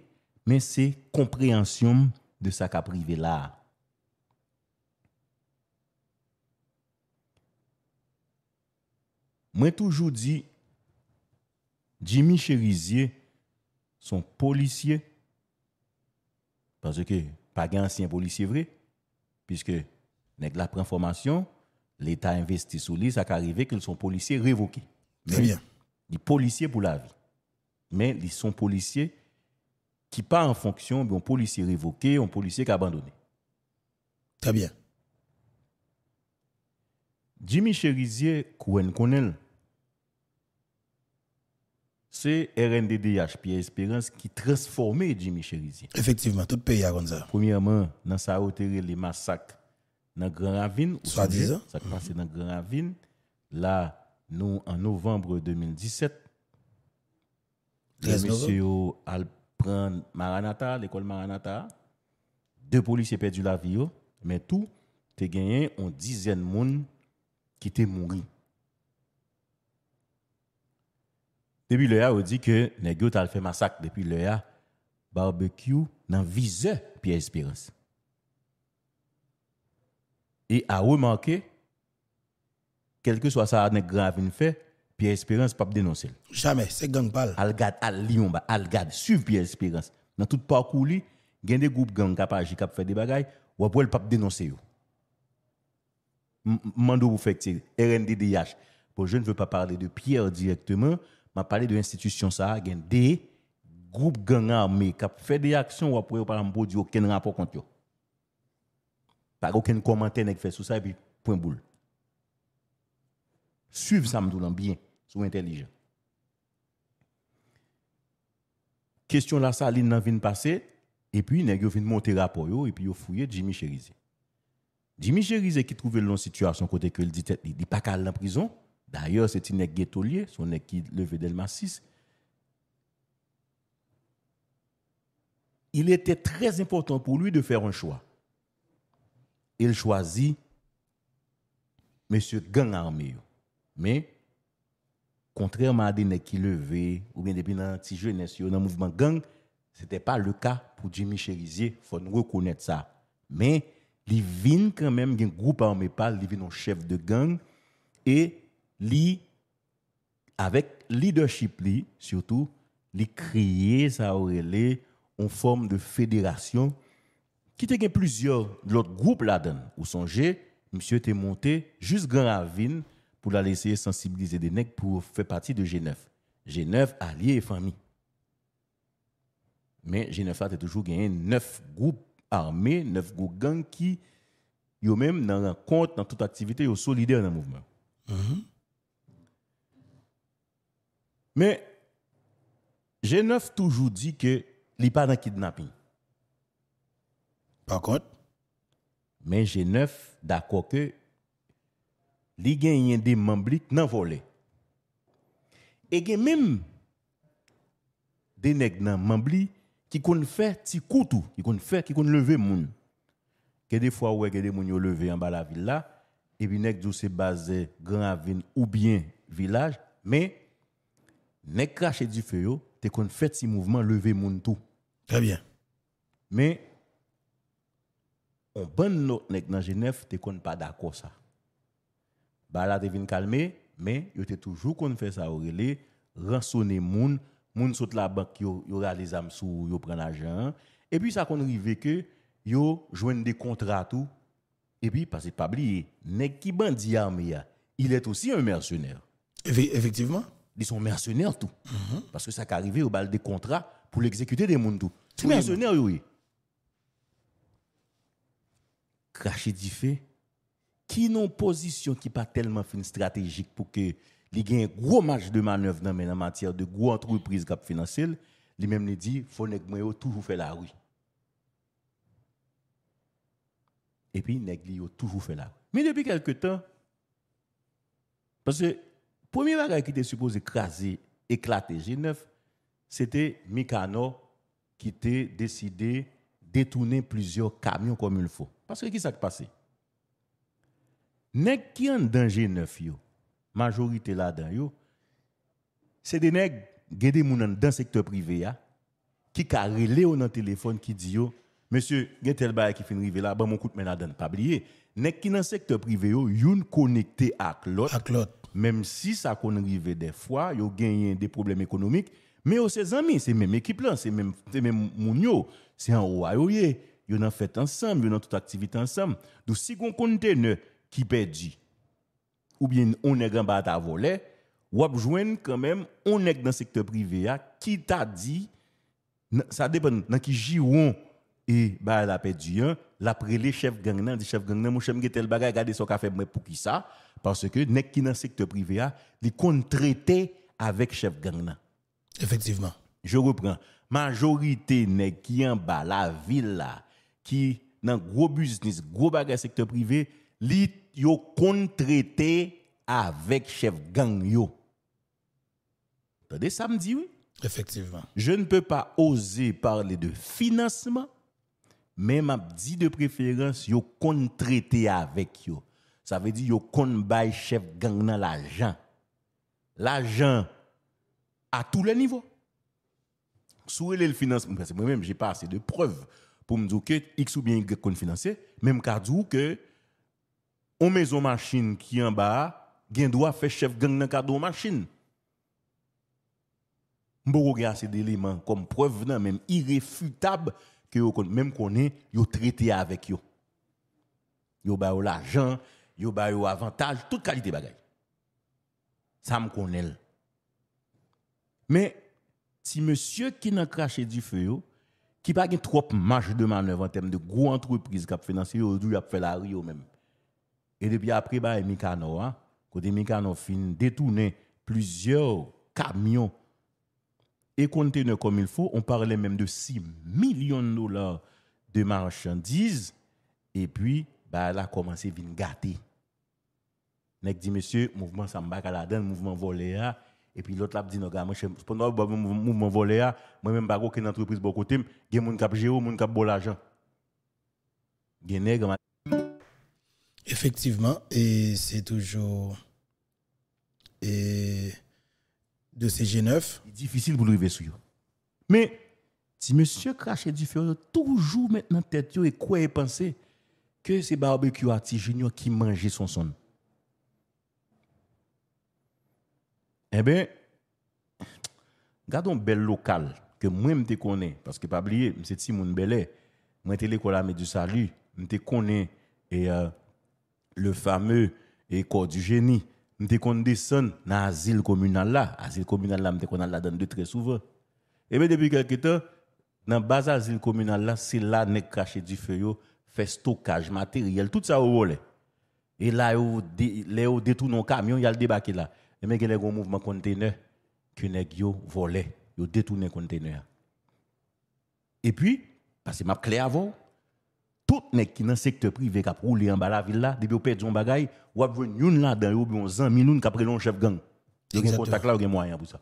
men se kompreansyon de sa ka prive la. Mwen toujou di, Jimmy Cherizier son polisye, panse ke pa gen ansyen polisye vre, piske nek la prenformasyon, l'Etat investi sou li, sa ka rive ke son polisye revoke. Di polisye pou la vi. mais ils sont policiers qui pas en fonction, mais un policier révoqué, un policier qui abandonné. Très bien. Jimmy Cherizier, Kouen Konel, c'est RNDDH, Pierre Espérance, qui transformait Jimmy Cherizier. Effectivement, tout le pays a ça. Premièrement, dans sa hauteur, les massacres dans Grand Ravine. Soit disant. Ça a passé dans Grand Ravine. Là, nous, en novembre 2017, le monsieur a prendre l'école Maranata, Deux policiers perdu la vie, mais tout, tu gagné une dizaine de monde qui t'est morts. Depuis le on dit que les gars ont fait massacre depuis le barbecue dans viseur Pierre Espérance. Et a remarqué, quel que soit ça, grave fait, Pierre Espérance pas dénoncer. Jamais, c'est gang pal. Al gad al Lyon al suivre Pierre Espérance. Dans tout parcours il y a des groupes gang pas qui fait des bagailles, ou après le pape dénoncer Mando vous fait RNDDH. Bon, je ne veux pas parler de Pierre directement, m'a parlé de institution ça, a des groupes gang armés qui fait des actions ou après pas me du aucun rapport contre yo. Pas aucun commentaire nèg fait sur ça et puis point boule. Suivez ça me bien sont intelligents. Question la saline n'a vient passer et puis nèg yo vient monter rapport et puis yo fouiller Jimmy Cherizé. Jimmy Cherizé qui trouvait dans situation côté que il dit il pas qu'à en prison. D'ailleurs, c'est une nèg son nèg qui levé Delma 6. il était très important pour lui de faire un choix. Il choisit M. Gang Armé. Mais contrairement à des nègres qui levaient, ou bien depuis dans petit jeunesse, dans le mouvement gang, ce n'était pas le cas pour Jimmy Cherizier. Il faut nous reconnaître ça. Mais il quand même un groupe armé pas. il un chef de gang. Et li, avec leadership, li, surtout, il crier ça aurait en forme de fédération qui était plusieurs, l'autre groupe là-dedans. où songez, monsieur était monté juste Grand Ravine pour la laisser sensibiliser des nègres pour faire partie de G9. G9, alliés et familles. Mais G9 a toujours gagné 9 groupes armés, 9 groupes gangs qui, eux mêmes dans la compte, dans toute activité, sont solidaires dans le mouvement. Mm-hmm. Mais G9 toujours dit que a pas de kidnapping. Par contre, mais G9 d'accord que li gen yende Mambli nan vole. E gen mèm, de nek nan Mambli, ki kon fè ti koutou, ki kon fè, ki kon leve moun. Kede fwa wè, kede moun yo leve yon bala villa, e bi nek djouse baze Granavine ou bien vilaj, mè, nek krashe di fè yo, te kon fè ti mouvman leve moun tou. Trè bien. Mè, on ban nou nek nan Genève, te kon pa dako sa. bah là devine calmer mais il était toujours qu'on fait ça au les rançonner les gens saute la banque yo yo réalise am yo prend l'argent et puis ça qu'on arrive que yo joignent des contrats tout et puis parce que pas oublier nèg qui bandi armé il est aussi un mercenaire effectivement ils sont mercenaires tout mm-hmm. parce que ça qui au bal des contrats pour l'exécuter des moun mercenaire oui cracher du fait qui n'ont position qui pas tellement fin stratégique pour que les un gros match de manœuvre dans en matière de gros entreprises cap financières lui même lui dit faut nèg toujours faire la rue et puis ils ont toujours fait la rue mais depuis quelque temps parce que premier bagage qui était supposé écraser, éclater G9 c'était Mikano qui était décidé détourner plusieurs camions comme il faut parce que qu'est-ce qui s'est passé nèg qui en danger neuf yo, majorité là-dedans yo, c'est des nèg gen des moun dans secteur privé ya qui ka relé au téléphone qui dit yo monsieur gen tel bail qui fin rivé là, ban mon coup de main pas oublier. Nèg qui dans secteur privé yo, youn connecté à l'autre. Même si ça kon rivé des fois, yo gagnent des problèmes économiques, mais aux oh, ses amis, c'est même équipe là, c'est même c'est même moun yo, c'est en roi yo nan fait ensemble, yo nan toute activité ensemble. Donc si gon ne qui perdit, ou bien on est en bas ta voler, ou bien quand même, on est dans le secteur privé qui t'a dit, ça dépend dans qui giron et bah la perdu hein. la prélé chef gang nan, chef gang mon chef qui tel bagay, regardez son café fait pour qui ça, parce que nèg qui dans le secteur privé a, li traité avec chef gang Effectivement. Je reprends. Majorité nèg qui en bas la ville là, qui dans gros business, gros bagay secteur privé, li yo kontrete avec chef gang yo. Attendez, samedi, oui. Effectivement. Je ne peux pas oser parler de financement, mais m'a dit de préférence yo contraité avec yo. Ça veut dire yo kon chef gang dans l'argent. L'argent à tous les niveaux. Sous le financement, parce que moi-même, j'ai pas assez de preuves pour me dire que X ou bien Y kon même qu'à que on maison machine qui en bas, gen doit faire chef gang dans machines machine. Mboro gen assez d'éléments comme preuve nan même irréfutable que yo même connaît yo traité avec yo. Yo ba yo l'argent, yo ba yo avantage, toute qualité bagay. Ça me connaît. Mais si monsieur qui n'a craché du feu yo, qui pas trop marge de manœuvre en termes de gros entreprises qui a financé, il a fait la rio même. Et depuis après, bah, Mikano, hein, côté Mikano, fin détourné plusieurs camions et conteneurs comme il faut. On parlait même de 6 millions de dollars de marchandises. Et puis, bah, elle a commencé à venir gâter. Nèg dit, monsieur, mouvement Samba Kaladen, mouvement volé. Hein. Et puis l'autre l'a dit, non, gars, moi, je pas mouvement volé. Hein, Moi-même, pas aucune entreprise bon côté. Il y a des gens qui ont géré, des l'argent. Il a Effectivement, et c'est toujours et de ces G9. Difficile pour arriver sur Mais si monsieur craché du feu, toujours maintenant tête et quoi et penser que c'est barbecue à Junior qui mangeait son son. Eh bien, gardons bel local que moi-même connais, parce que pas oublier, c'est Simon Bellet, moi l'école à du salut, je te connais et... Euh, le fameux école du génie. M'te qu'on descend dans l'asile communal là. Asile communal là, m'te qu'on la dans de très souvent. Et eh bien, depuis quelque temps, dans base asile communal là, c'est là qu'on caché du feu, fait stockage matériel, tout ça au volet. Et là, les au détour camion, il y a le débarqué là. Et eh mais il y a un mouvement conteneur que nèg yo volé, yo détourné conteneur. Et puis, parce que m'a clair avant, tout mec qui dans secteur privé qui a roulé en bas la ville là depuis au perdre un bagage ou a joindre une là dedans ou bien zanmi nous qui a pris un chef gang il y a contact là ou moyen pour ça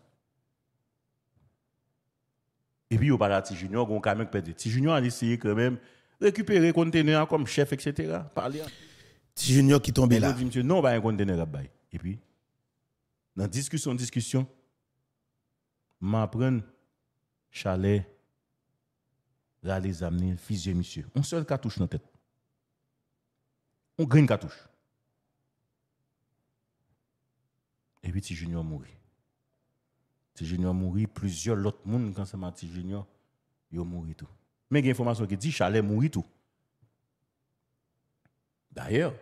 et puis au pas ti junior quand camion perdre ti junior a essayé quand même récupérer conteneur comme chef etc. parler ti junior qui tombé là monsieur non pas un conteneur à et puis dans discussion discussion m'apprendre chalet les amener de monsieur. On seul cartouche dans la tête. On gagne cartouche. Et puis, Tijunior Junior mourit. Tijunior Junior mourit, plusieurs l'autre monde quand c'est ma Junior, ils mourir tout. Mais il y a une information qui dit Chalet mourit tout. D'ailleurs,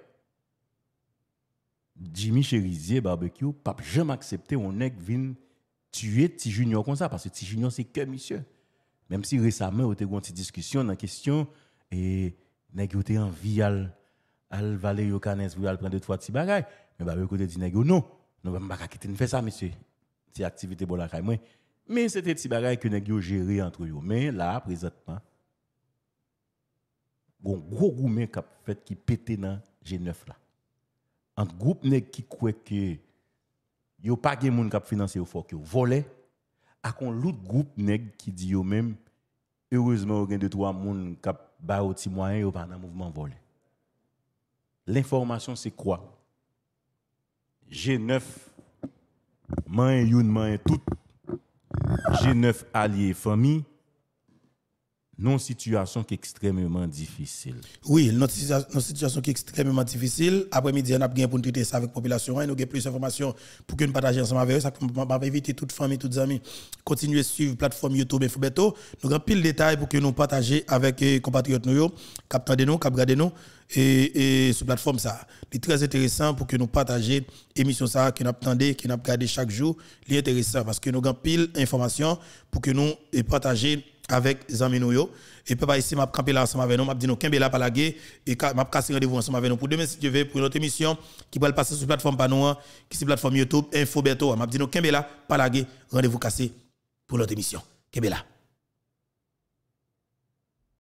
Jimmy Cherizier Barbecue, papa, jamais accepté on nèg vin tuer Ti Junior comme ça parce que Tijunior Junior c'est que monsieur. Même si récemment, on a eu une petite discussion dans la question et nèg en envie al al valer yo canes pour al prendre deux trois petits bagages. Mais bah côté dit nèg non, nous va pas quitter faire ça monsieur. C'est activité bon la caille moi. Mais c'était petits bagages que nèg gérer entre eux. Mais là présentement bon gros gourmet qui fait qui pété dans G9 là. Un groupe nèg qui croit que yo pas gen moun qui financer au fort que volait akon lout goup neg ki di yo mem, ewezman ou gen de twa moun kap ba ou ti mwayen yo pa nan mouvment volen. L'informasyon se kwa? Je nef, man yon man tout, je nef alye fomi, non situation qui est extrêmement difficile. Oui, notre, situation qui est extrêmement difficile. Après-midi, on a bien pour traiter ça avec la population. On hein. nous avons plus d'informations pour que nous partagions ensemble avec eux. Ça va éviter toute famille, toutes amis. Continuez à suivre la plateforme YouTube et Foubeto. Nous avons pile de détails pour que nous partagions avec les euh, compatriotes nous, capteurs de nous, cap de nous. Et, et sur plateforme ça. C'est très intéressant pour que nous partagions l'émission ça que nous attendons, que nous chaque jour. C'est intéressant parce que nous avons pile d'informations pour que nous partagions avec Zaminouyo. Et papa ici m'a campé là ensemble avec nous, m'a dit nous qu'un là pas la et m'a cassé rendez-vous ensemble avec nous pour demain si tu veux, pour une autre émission qui va le passer sur plateforme Panouan, hein, qui sur plateforme YouTube Info Beto. M'a dit nous qu'un là pas la rendez-vous cassé pour notre émission. Qu'un là.